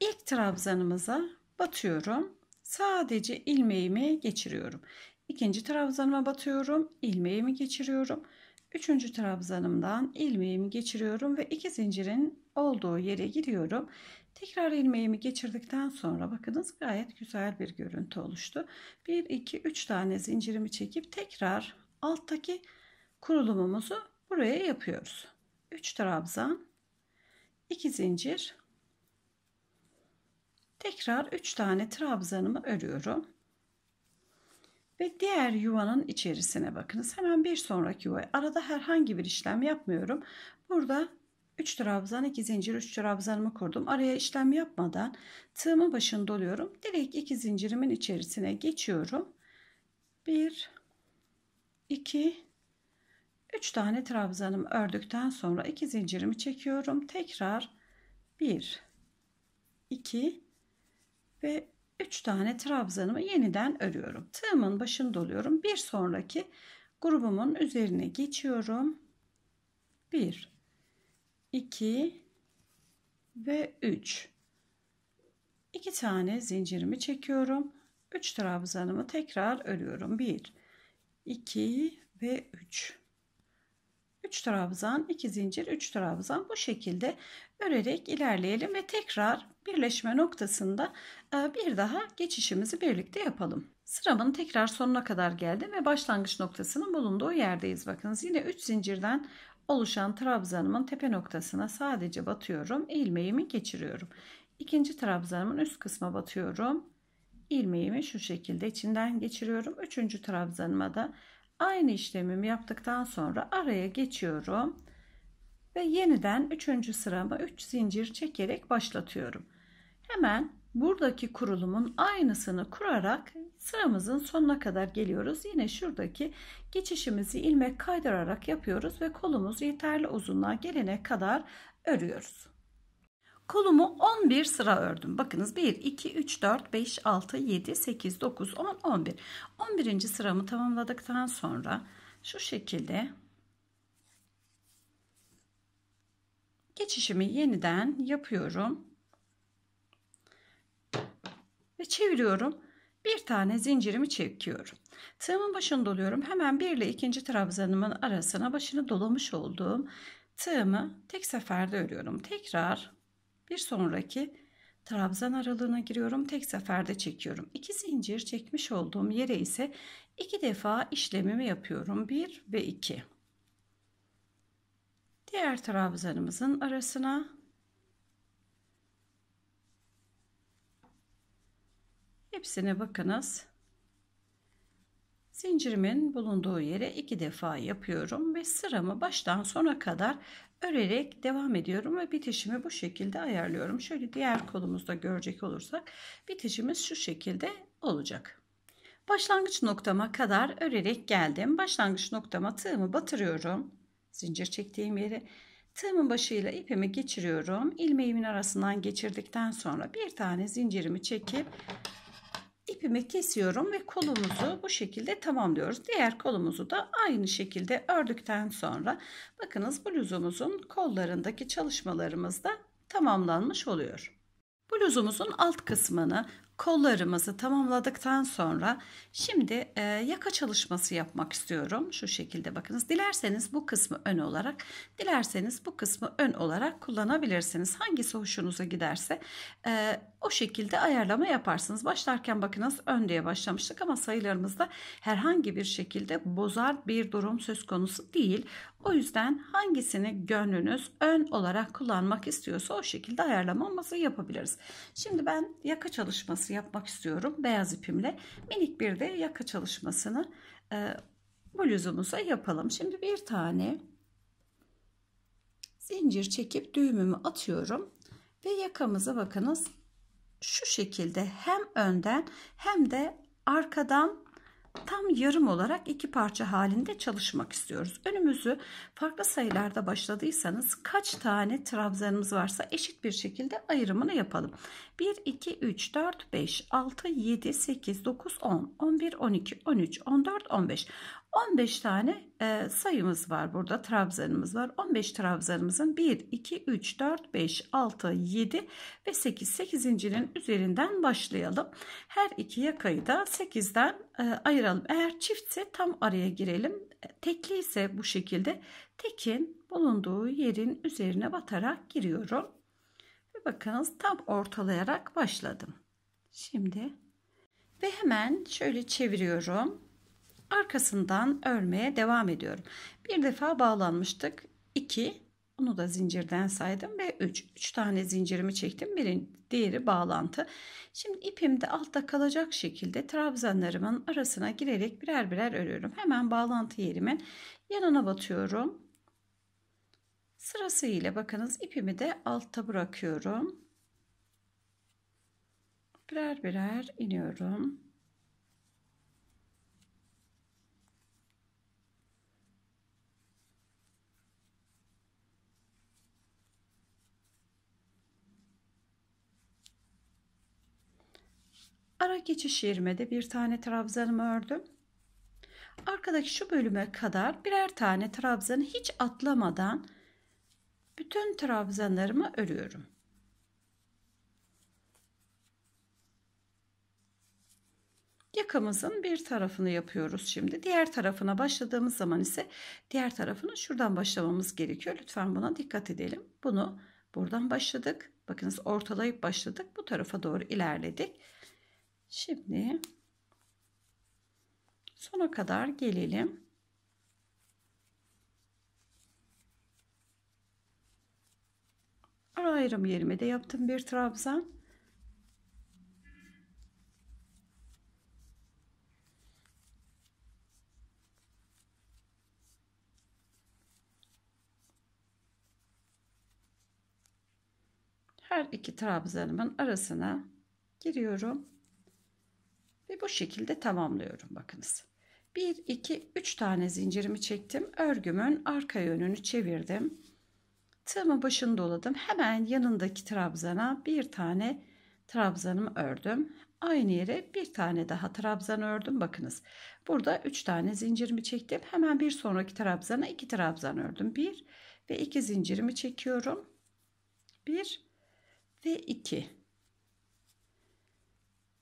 ilk trabzanımıza batıyorum sadece ilmeğimi geçiriyorum ikinci trabzanıma batıyorum ilmeğimi geçiriyorum Üçüncü trabzanımdan ilmeğimi geçiriyorum ve iki zincirin olduğu yere giriyorum. Tekrar ilmeğimi geçirdikten sonra bakınız gayet güzel bir görüntü oluştu. 1, 2, 3 tane zincirimi çekip tekrar alttaki kurulumumuzu buraya yapıyoruz. 3 trabzan, 2 zincir, tekrar 3 tane trabzanımı örüyorum ve diğer yuvanın içerisine bakınız. Hemen bir sonraki yuvaya. Arada herhangi bir işlem yapmıyorum. Burada 3 trabzan 2 zincir 3 trabzanımı kurdum. Araya işlem yapmadan tığımı başını doluyorum. Direkt 2 zincirimin içerisine geçiyorum. 1 2 3 tane trabzanım ördükten sonra 2 zincirimi çekiyorum. Tekrar 1 2 ve 3 tane trabzanımı yeniden örüyorum. Tığımın başını doluyorum. Bir sonraki grubumun üzerine geçiyorum. 1 2 ve 3 2 tane zincirimi çekiyorum. 3 trabzanımı tekrar örüyorum. 1 2 ve 3 3 trabzan 2 zincir 3 trabzan bu şekilde örerek ilerleyelim ve tekrar birleşme noktasında e, bir daha geçişimizi birlikte yapalım. Sıramın tekrar sonuna kadar geldim ve başlangıç noktasının bulunduğu yerdeyiz. Bakınız yine 3 zincirden oluşan trabzanımın tepe noktasına sadece batıyorum. ilmeğimi geçiriyorum. İkinci trabzanımın üst kısmına batıyorum. ilmeğimi şu şekilde içinden geçiriyorum. Üçüncü trabzanıma da aynı işlemimi yaptıktan sonra araya geçiyorum ve yeniden 3. sırama 3 zincir çekerek başlatıyorum. Hemen buradaki kurulumun aynısını kurarak sıramızın sonuna kadar geliyoruz. Yine şuradaki geçişimizi ilmek kaydırarak yapıyoruz ve kolumuz yeterli uzunluğa gelene kadar örüyoruz. Kolumu 11 sıra ördüm. Bakınız 1, 2, 3, 4, 5, 6, 7, 8, 9, 10, 11. 11. sıramı tamamladıktan sonra şu şekilde geçişimi yeniden yapıyorum. Ve çeviriyorum. Bir tane zincirimi çekiyorum. Tığımın başını doluyorum. Hemen bir ile ikinci trabzanımın arasına başını dolamış olduğum tığımı tek seferde örüyorum. Tekrar bir sonraki trabzan aralığına giriyorum. Tek seferde çekiyorum. İki zincir çekmiş olduğum yere ise iki defa işlemimi yapıyorum. Bir ve iki diğer trabzanımızın arasına hepsine bakınız zincirimin bulunduğu yere iki defa yapıyorum ve sıramı baştan sona kadar örerek devam ediyorum ve bitişimi bu şekilde ayarlıyorum şöyle diğer kolumuzda görecek olursak bitişimiz şu şekilde olacak başlangıç noktama kadar örerek geldim başlangıç noktama tığımı batırıyorum zincir çektiğim yere tığımın başıyla ipimi geçiriyorum. Ilmeğimin arasından geçirdikten sonra bir tane zincirimi çekip ipimi kesiyorum ve kolumuzu bu şekilde tamamlıyoruz. Diğer kolumuzu da aynı şekilde ördükten sonra bakınız bluzumuzun kollarındaki çalışmalarımız da tamamlanmış oluyor. Bluzumuzun alt kısmını Kollarımızı tamamladıktan sonra şimdi e, yaka çalışması yapmak istiyorum. Şu şekilde bakınız. Dilerseniz bu kısmı ön olarak, dilerseniz bu kısmı ön olarak kullanabilirsiniz. Hangisi hoşunuza giderse e, o şekilde ayarlama yaparsınız. Başlarken bakınız ön diye başlamıştık ama sayılarımızda herhangi bir şekilde bozar bir durum söz konusu değil. O yüzden hangisini gönlünüz ön olarak kullanmak istiyorsa o şekilde ayarlamamızı yapabiliriz. Şimdi ben yaka çalışması yapmak istiyorum. Beyaz ipimle minik bir de yaka çalışmasını e, bluzumuza yapalım. Şimdi bir tane zincir çekip düğümümü atıyorum ve yakamızı bakınız şu şekilde hem önden hem de arkadan tam yarım olarak iki parça halinde çalışmak istiyoruz. Önümüzü farklı sayılarda başladıysanız kaç tane trabzanımız varsa eşit bir şekilde ayrımını yapalım. 1, 2, 3, 4, 5, 6, 7, 8, 9, 10, 11, 12, 13, 14, 15. 15 tane e, sayımız var burada trabzanımız var 15 trabzanımızın 1 2 3 4 5 6 7 ve 8 8.'nin üzerinden başlayalım her iki yakayı da 8'den e, ayıralım. Eğer çiftse tam araya girelim. E, tekli ise bu şekilde tekin bulunduğu yerin üzerine batarak giriyorum. Ve bakınız tam ortalayarak başladım. Şimdi ve hemen şöyle çeviriyorum. Arkasından örmeye devam ediyorum. Bir defa bağlanmıştık. 2 onu da zincirden saydım ve 3. 3 tane zincirimi çektim. Birin, diğeri bağlantı. Şimdi ipim de altta kalacak şekilde trabzanlarımın arasına girerek birer birer örüyorum. Hemen bağlantı yerimin yanına batıyorum. Sırasıyla bakınız ipimi de altta bırakıyorum. Birer birer iniyorum. Ara geçiş yerime de bir tane trabzanımı ördüm. Arkadaki şu bölüme kadar birer tane trabzanı hiç atlamadan bütün trabzanlarımı örüyorum. Yakamızın bir tarafını yapıyoruz şimdi. Diğer tarafına başladığımız zaman ise diğer tarafını şuradan başlamamız gerekiyor. Lütfen buna dikkat edelim. Bunu buradan başladık. Bakınız ortalayıp başladık. Bu tarafa doğru ilerledik. Şimdi sona kadar gelelim. Ara ayrım yerime de yaptım bir trabzan. Her iki trabzanımın arasına giriyorum bu şekilde tamamlıyorum bakınız. 1, 2, 3 tane zincirimi çektim. Örgümün arka yönünü çevirdim. Tığımın başını doladım. Hemen yanındaki trabzana bir tane trabzanımı ördüm. Aynı yere bir tane daha trabzan ördüm. Bakınız burada 3 tane zincirimi çektim. Hemen bir sonraki trabzana 2 trabzan ördüm. 1 ve 2 zincirimi çekiyorum. 1 ve 2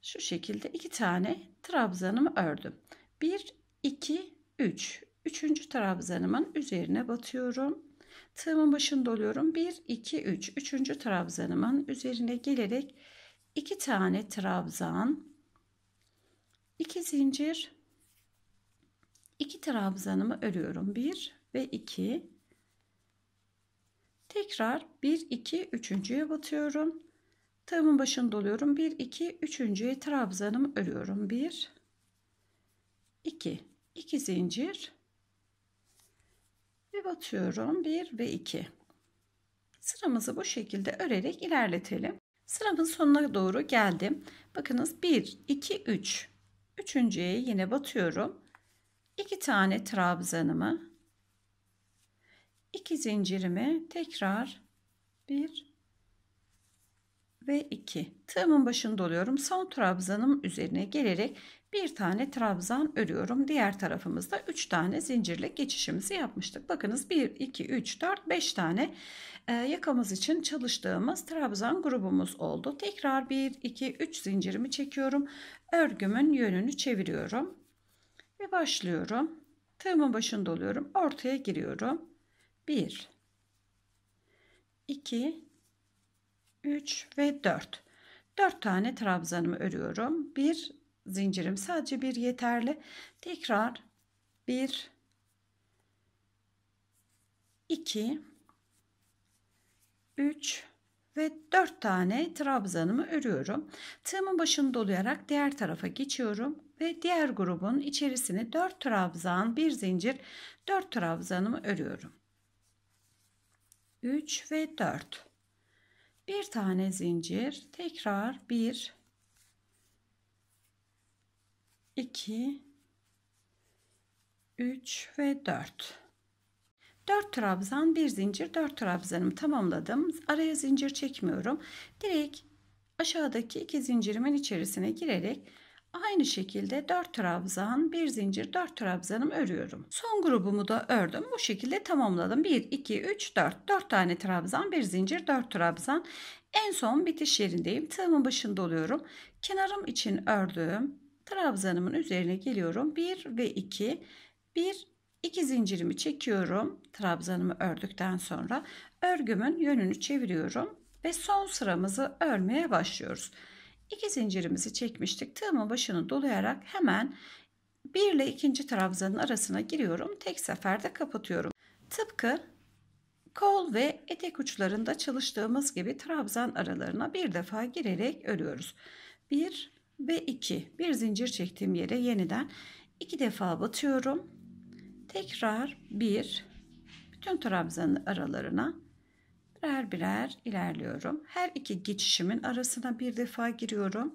şu şekilde iki tane trabzanımı ördüm. 1, 2, 3. Üçüncü trabzanımın üzerine batıyorum. Tığımın başını doluyorum. 1, 2, 3. Üçüncü trabzanımın üzerine gelerek iki tane trabzan, iki zincir, iki trabzanımı örüyorum. 1 ve 2. Tekrar 1, 2, üçüncüye batıyorum. Tığımın başını doluyorum. 1, 2, 3. trabzanımı örüyorum. 1, 2. 2 zincir. Ve batıyorum. 1 ve 2. Sıramızı bu şekilde örerek ilerletelim. Sıramın sonuna doğru geldim. Bakınız 1, 2, 3. Üçüncüye yine batıyorum. 2 tane trabzanımı 2 zincirimi tekrar 1 ve 2. Tığımın başını doluyorum. Son trabzanım üzerine gelerek bir tane trabzan örüyorum. Diğer tarafımızda 3 tane zincirle geçişimizi yapmıştık. Bakınız 1, 2, 3, 4, 5 tane e, yakamız için çalıştığımız trabzan grubumuz oldu. Tekrar 1, 2, 3 zincirimi çekiyorum. Örgümün yönünü çeviriyorum. Ve başlıyorum. Tığımın başını doluyorum. Ortaya giriyorum. 1, 2, 3 ve 4. 4 tane trabzanımı örüyorum. Bir zincirim sadece bir yeterli. Tekrar 1 2 3 ve 4 tane trabzanımı örüyorum. Tığımın başını dolayarak diğer tarafa geçiyorum ve diğer grubun içerisine 4 trabzan, bir zincir, 4 trabzanımı örüyorum. 3 ve 4 bir tane zincir tekrar bir, iki, üç ve dört. 4 trabzan bir zincir 4 trabzanımı tamamladım araya zincir çekmiyorum direkt aşağıdaki iki zincirimin içerisine girerek Aynı şekilde 4 trabzan, bir zincir 4 trabzanım örüyorum. Son grubumu da ördüm. Bu şekilde tamamladım. 1, 2, 3, 4. 4 tane trabzan, bir zincir 4 trabzan. En son bitiş yerindeyim. Tığımın başında oluyorum. Kenarım için ördüğüm trabzanımın üzerine geliyorum. 1 ve 2. 1 2 zincirimi çekiyorum. Trabzanımı ördükten sonra örgümün yönünü çeviriyorum ve son sıramızı örmeye başlıyoruz. İki zincirimizi çekmiştik. Tığımın başını dolayarak hemen bir ile ikinci trabzanın arasına giriyorum. Tek seferde kapatıyorum. Tıpkı kol ve etek uçlarında çalıştığımız gibi trabzan aralarına bir defa girerek örüyoruz. 1 ve 2. Bir zincir çektiğim yere yeniden iki defa batıyorum. Tekrar 1 bütün trabzanın aralarına birer birer ilerliyorum. Her iki geçişimin arasına bir defa giriyorum.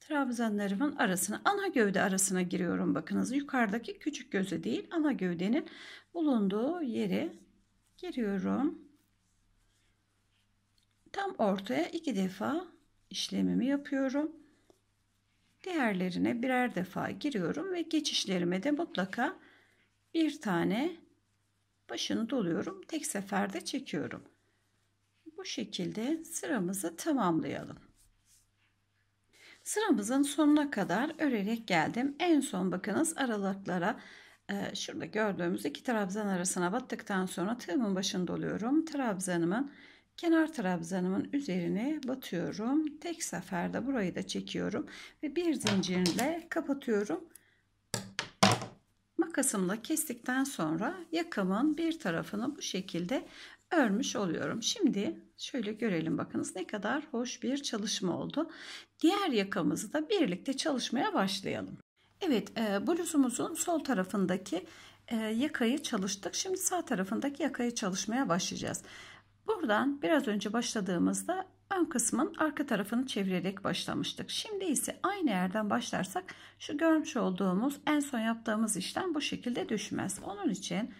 Trabzanlarımın arasına, ana gövde arasına giriyorum. Bakınız yukarıdaki küçük göze değil, ana gövdenin bulunduğu yere giriyorum. Tam ortaya iki defa işlemimi yapıyorum. Diğerlerine birer defa giriyorum ve geçişlerime de mutlaka bir tane başını doluyorum. Tek seferde çekiyorum. Bu şekilde sıramızı tamamlayalım. Sıramızın sonuna kadar örerek geldim. En son bakınız aralıklara e, şurada gördüğümüz iki trabzan arasına battıktan sonra tığımın başını doluyorum. Trabzanımın kenar trabzanımın üzerine batıyorum. Tek seferde burayı da çekiyorum ve bir zincirle kapatıyorum. Makasımla kestikten sonra yakamın bir tarafını bu şekilde örmüş oluyorum. Şimdi şöyle görelim bakınız ne kadar hoş bir çalışma oldu. Diğer yakamızı da birlikte çalışmaya başlayalım. Evet e, bluzumuzun sol tarafındaki e, yakayı çalıştık. Şimdi sağ tarafındaki yakayı çalışmaya başlayacağız. Buradan biraz önce başladığımızda ön kısmın arka tarafını çevirerek başlamıştık. Şimdi ise aynı yerden başlarsak şu görmüş olduğumuz en son yaptığımız işlem bu şekilde düşmez. Onun için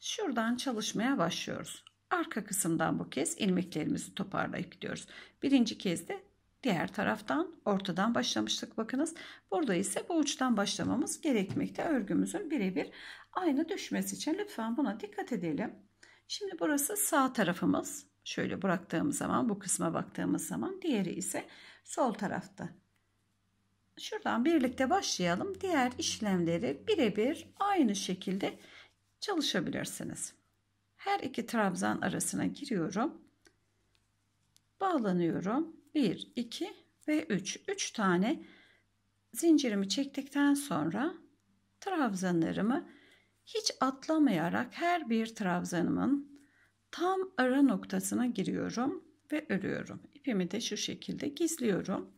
şuradan çalışmaya başlıyoruz. Arka kısımdan bu kez ilmeklerimizi toparlayıp gidiyoruz. Birinci kez de diğer taraftan ortadan başlamıştık bakınız. Burada ise bu uçtan başlamamız gerekmekte. Örgümüzün birebir aynı düşmesi için lütfen buna dikkat edelim. Şimdi burası sağ tarafımız. Şöyle bıraktığımız zaman bu kısma baktığımız zaman diğeri ise sol tarafta. Şuradan birlikte başlayalım. Diğer işlemleri birebir aynı şekilde çalışabilirsiniz. Her iki trabzan arasına giriyorum. Bağlanıyorum. 1, 2 ve 3. 3 tane zincirimi çektikten sonra trabzanlarımı hiç atlamayarak her bir trabzanımın tam ara noktasına giriyorum ve örüyorum. İpimi de şu şekilde gizliyorum.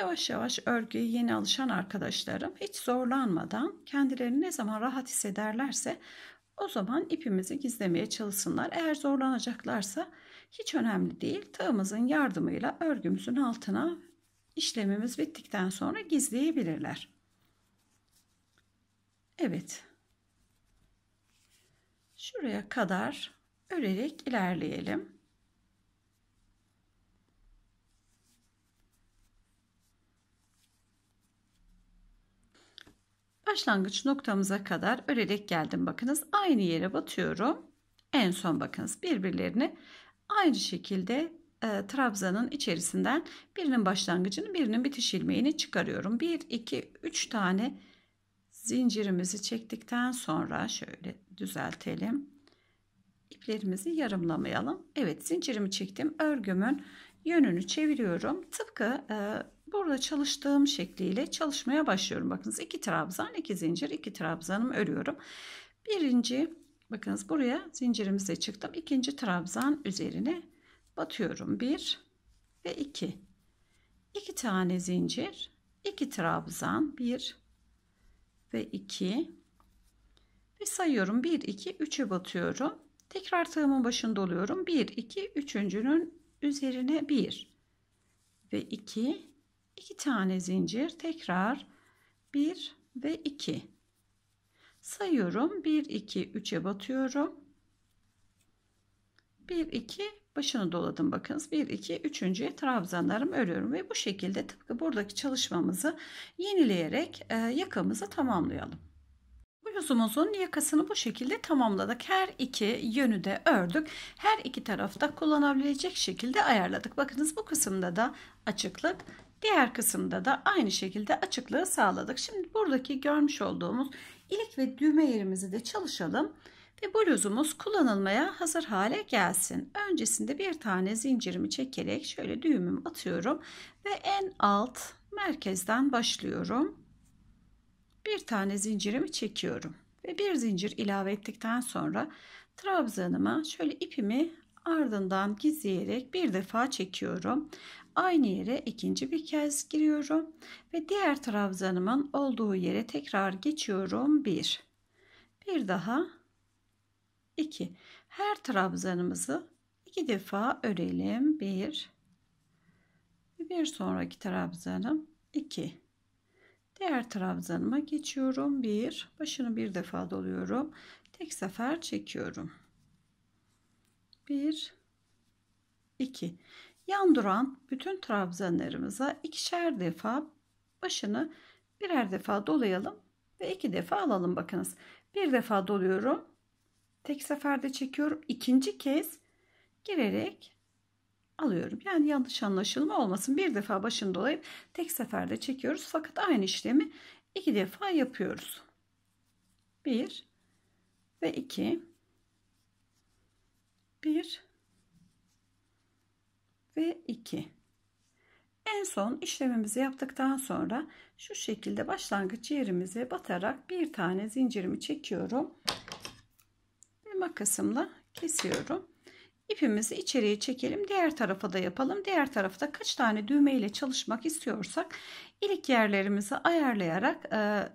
Yavaş yavaş örgüye yeni alışan arkadaşlarım hiç zorlanmadan kendilerini ne zaman rahat hissederlerse o zaman ipimizi gizlemeye çalışsınlar. Eğer zorlanacaklarsa hiç önemli değil. Tığımızın yardımıyla örgümüzün altına işlemimiz bittikten sonra gizleyebilirler. Evet. Şuraya kadar örerek ilerleyelim. başlangıç noktamıza kadar örerek geldim. Bakınız aynı yere batıyorum. En son bakınız birbirlerini aynı şekilde e, trabzanın içerisinden birinin başlangıcını birinin bitiş ilmeğini çıkarıyorum. 1, 2, 3 tane zincirimizi çektikten sonra şöyle düzeltelim. İplerimizi yarımlamayalım. Evet zincirimi çektim. Örgümün yönünü çeviriyorum. Tıpkı e, burada çalıştığım şekliyle çalışmaya başlıyorum. Bakınız iki trabzan, iki zincir, iki trabzanımı örüyorum. Birinci, bakınız buraya zincirimize çıktım. İkinci trabzan üzerine batıyorum. Bir ve iki. İki tane zincir, iki trabzan, bir ve iki. Ve sayıyorum. Bir, iki, üçe batıyorum. Tekrar tığımın başında oluyorum. Bir, iki, üçüncünün üzerine bir ve 2 2 tane zincir tekrar 1 ve 2 sayıyorum 1 2 3'e batıyorum 1 2 başını doladım bakınız 1 2 3. trabzanlarımı örüyorum ve bu şekilde tıpkı buradaki çalışmamızı yenileyerek e, yakamızı tamamlayalım bluzumuzun yakasını bu şekilde tamamladık. Her iki yönü de ördük. Her iki tarafta kullanabilecek şekilde ayarladık. Bakınız bu kısımda da açıklık Diğer kısımda da aynı şekilde açıklığı sağladık. Şimdi buradaki görmüş olduğumuz ilik ve düğme yerimizi de çalışalım ve bluzumuz kullanılmaya hazır hale gelsin. Öncesinde bir tane zincirimi çekerek şöyle düğümümü atıyorum ve en alt merkezden başlıyorum. Bir tane zincirimi çekiyorum ve bir zincir ilave ettikten sonra trabzanıma şöyle ipimi ardından gizleyerek bir defa çekiyorum aynı yere ikinci bir kez giriyorum ve diğer trabzanımın olduğu yere tekrar geçiyorum Bir, bir daha iki. her trabzanımızı iki defa örelim Bir, bir sonraki trabzanım iki. diğer trabzanıma geçiyorum Bir, başını bir defa doluyorum tek sefer çekiyorum Bir, iki. Yan duran bütün trabzanlarımıza ikişer defa başını birer defa dolayalım ve iki defa alalım bakınız. Bir defa doluyorum. Tek seferde çekiyorum. İkinci kez girerek alıyorum. Yani yanlış anlaşılma olmasın. Bir defa başını dolayıp tek seferde çekiyoruz. Fakat aynı işlemi iki defa yapıyoruz. Bir ve iki. Bir ve 2. En son işlemimizi yaptıktan sonra şu şekilde başlangıç yerimizi batarak bir tane zincirimi çekiyorum. Ve makasımla kesiyorum. İpimizi içeriye çekelim. Diğer tarafa da yapalım. Diğer tarafta kaç tane düğme ile çalışmak istiyorsak ilik yerlerimizi ayarlayarak e,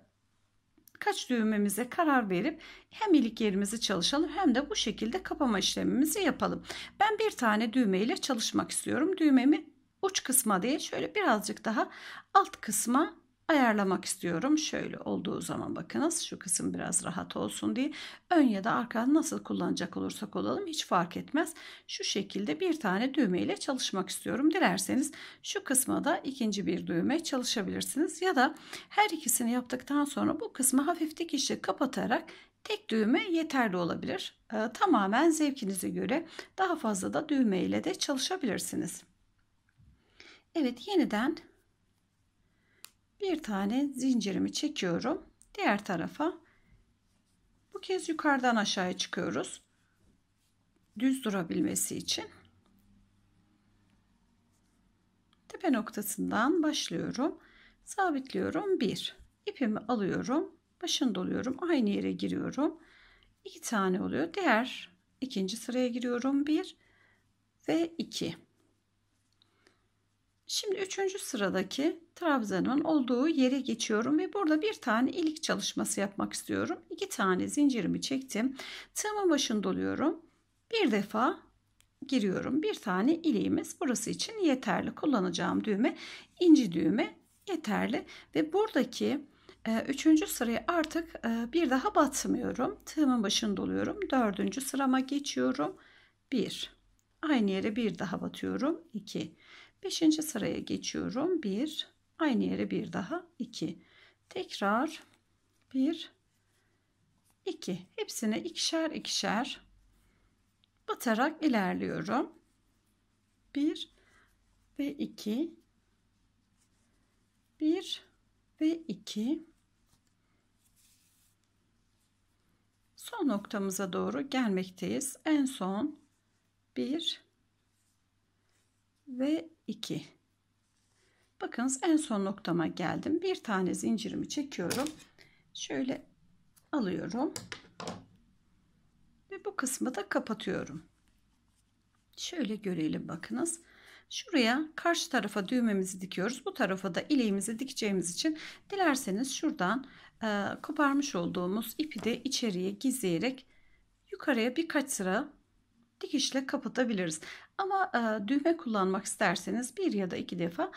kaç düğmemize karar verip hem ilik yerimizi çalışalım hem de bu şekilde kapama işlemimizi yapalım. Ben bir tane düğme ile çalışmak istiyorum. Düğmemi uç kısma değil şöyle birazcık daha alt kısma ayarlamak istiyorum. Şöyle olduğu zaman bakınız şu kısım biraz rahat olsun diye. Ön ya da arka nasıl kullanacak olursak olalım hiç fark etmez. Şu şekilde bir tane düğme ile çalışmak istiyorum. Dilerseniz şu kısma da ikinci bir düğme çalışabilirsiniz. Ya da her ikisini yaptıktan sonra bu kısmı hafif dikişle kapatarak Tek düğme yeterli olabilir. E, tamamen zevkinize göre daha fazla da düğme ile de çalışabilirsiniz. Evet yeniden bir tane zincirimi çekiyorum. Diğer tarafa bu kez yukarıdan aşağıya çıkıyoruz. Düz durabilmesi için. Tepe noktasından başlıyorum. Sabitliyorum. bir ipimi alıyorum. Başını doluyorum. Aynı yere giriyorum. iki tane oluyor. Diğer ikinci sıraya giriyorum. bir ve iki. Şimdi üçüncü sıradaki trabzanın olduğu yere geçiyorum ve burada bir tane ilik çalışması yapmak istiyorum. İki tane zincirimi çektim. Tığımın başını doluyorum. Bir defa giriyorum. Bir tane iliğimiz burası için yeterli. Kullanacağım düğme inci düğme yeterli. Ve buradaki e, üçüncü sıraya artık e, bir daha batmıyorum. Tığımın başını doluyorum. Dördüncü sırama geçiyorum. Bir. Aynı yere bir daha batıyorum. İki. Beşinci sıraya geçiyorum. Bir. Aynı yere bir daha 2. Tekrar 1 2. Hepsine ikişer ikişer batarak ilerliyorum. 1 ve 2 1 ve 2 son noktamıza doğru gelmekteyiz. En son 1 ve 2 Bakınız en son noktama geldim. Bir tane zincirimi çekiyorum. Şöyle alıyorum. Ve bu kısmı da kapatıyorum. Şöyle görelim bakınız. Şuraya karşı tarafa düğmemizi dikiyoruz. Bu tarafa da ileğimizi dikeceğimiz için dilerseniz şuradan e, koparmış olduğumuz ipi de içeriye gizleyerek yukarıya birkaç sıra dikişle kapatabiliriz. Ama e, düğme kullanmak isterseniz bir ya da iki defa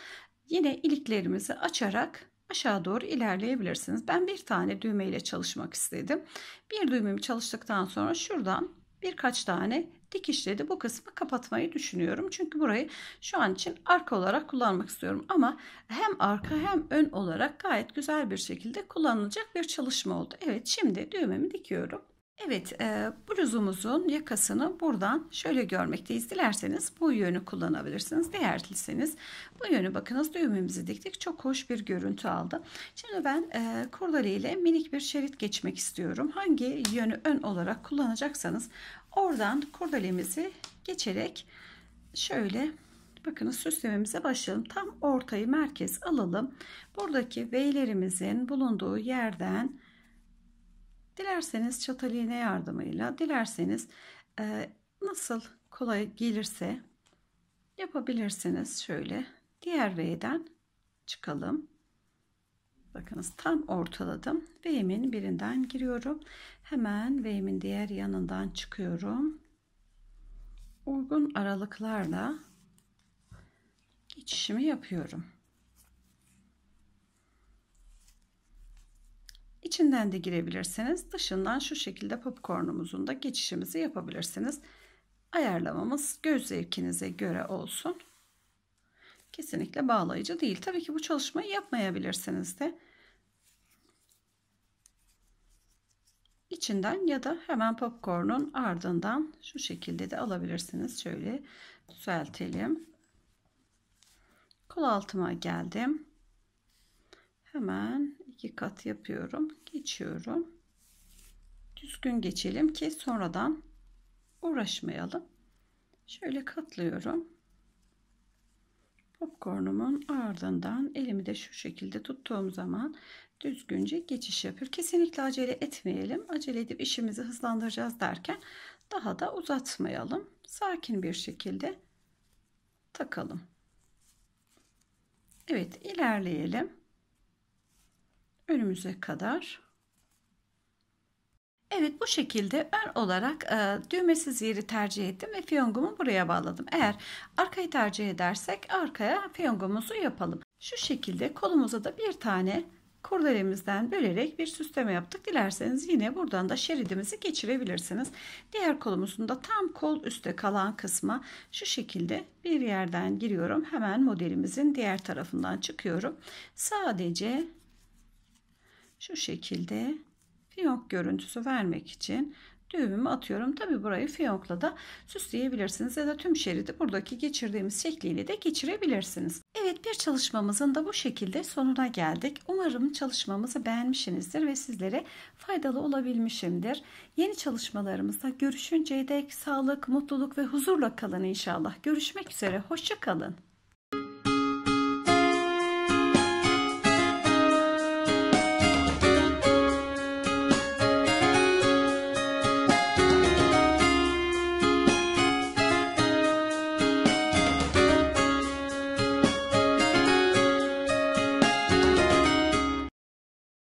Yine iliklerimizi açarak aşağı doğru ilerleyebilirsiniz. Ben bir tane düğme ile çalışmak istedim. Bir düğmemi çalıştıktan sonra şuradan birkaç tane dikişle de bu kısmı kapatmayı düşünüyorum. Çünkü burayı şu an için arka olarak kullanmak istiyorum. Ama hem arka hem ön olarak gayet güzel bir şekilde kullanılacak bir çalışma oldu. Evet şimdi düğmemi dikiyorum. Evet, e, bluzumuzun yakasını buradan şöyle görmekteyiz. Dilerseniz bu yönü kullanabilirsiniz. Değerliseniz bu yönü bakınız düğümümüzü diktik. Çok hoş bir görüntü aldı. Şimdi ben e, kurdele ile minik bir şerit geçmek istiyorum. Hangi yönü ön olarak kullanacaksanız oradan kurdelemizi geçerek şöyle bakınız süslememize başlayalım. Tam ortayı merkez alalım. Buradaki V'lerimizin bulunduğu yerden Dilerseniz çatal iğne yardımıyla, dilerseniz e, nasıl kolay gelirse yapabilirsiniz. Şöyle diğer V'den çıkalım. Bakınız tam ortaladım. V'imin birinden giriyorum. Hemen V'imin diğer yanından çıkıyorum. Uygun aralıklarla geçişimi yapıyorum. İçinden de girebilirsiniz. Dışından şu şekilde popcornumuzun da geçişimizi yapabilirsiniz. Ayarlamamız göz zevkinize göre olsun. Kesinlikle bağlayıcı değil. Tabii ki bu çalışmayı yapmayabilirsiniz de. İçinden ya da hemen popcorn'un ardından şu şekilde de alabilirsiniz. Şöyle düzeltelim. Kol altıma geldim. Hemen iki kat yapıyorum geçiyorum düzgün geçelim ki sonradan uğraşmayalım şöyle katlıyorum popcornumun ardından elimi de şu şekilde tuttuğum zaman düzgünce geçiş yapıyor. Kesinlikle acele etmeyelim. Acele edip işimizi hızlandıracağız derken daha da uzatmayalım. Sakin bir şekilde takalım. Evet ilerleyelim önümüze kadar. Evet bu şekilde ön olarak e, düğmesiz yeri tercih ettim ve fiyongumu buraya bağladım. Eğer arkayı tercih edersek arkaya fiyongumuzu yapalım. Şu şekilde kolumuza da bir tane kurdelemizden bölerek bir süsleme yaptık. Dilerseniz yine buradan da şeridimizi geçirebilirsiniz. Diğer kolumuzun da tam kol üstte kalan kısma şu şekilde bir yerden giriyorum. Hemen modelimizin diğer tarafından çıkıyorum. Sadece şu şekilde fiyonk görüntüsü vermek için düğümümü atıyorum. Tabi burayı fiyonkla da süsleyebilirsiniz ya da tüm şeridi buradaki geçirdiğimiz şekliyle de geçirebilirsiniz. Evet bir çalışmamızın da bu şekilde sonuna geldik. Umarım çalışmamızı beğenmişsinizdir ve sizlere faydalı olabilmişimdir. Yeni çalışmalarımızda görüşünceye dek sağlık, mutluluk ve huzurla kalın inşallah. Görüşmek üzere, Hoşçakalın.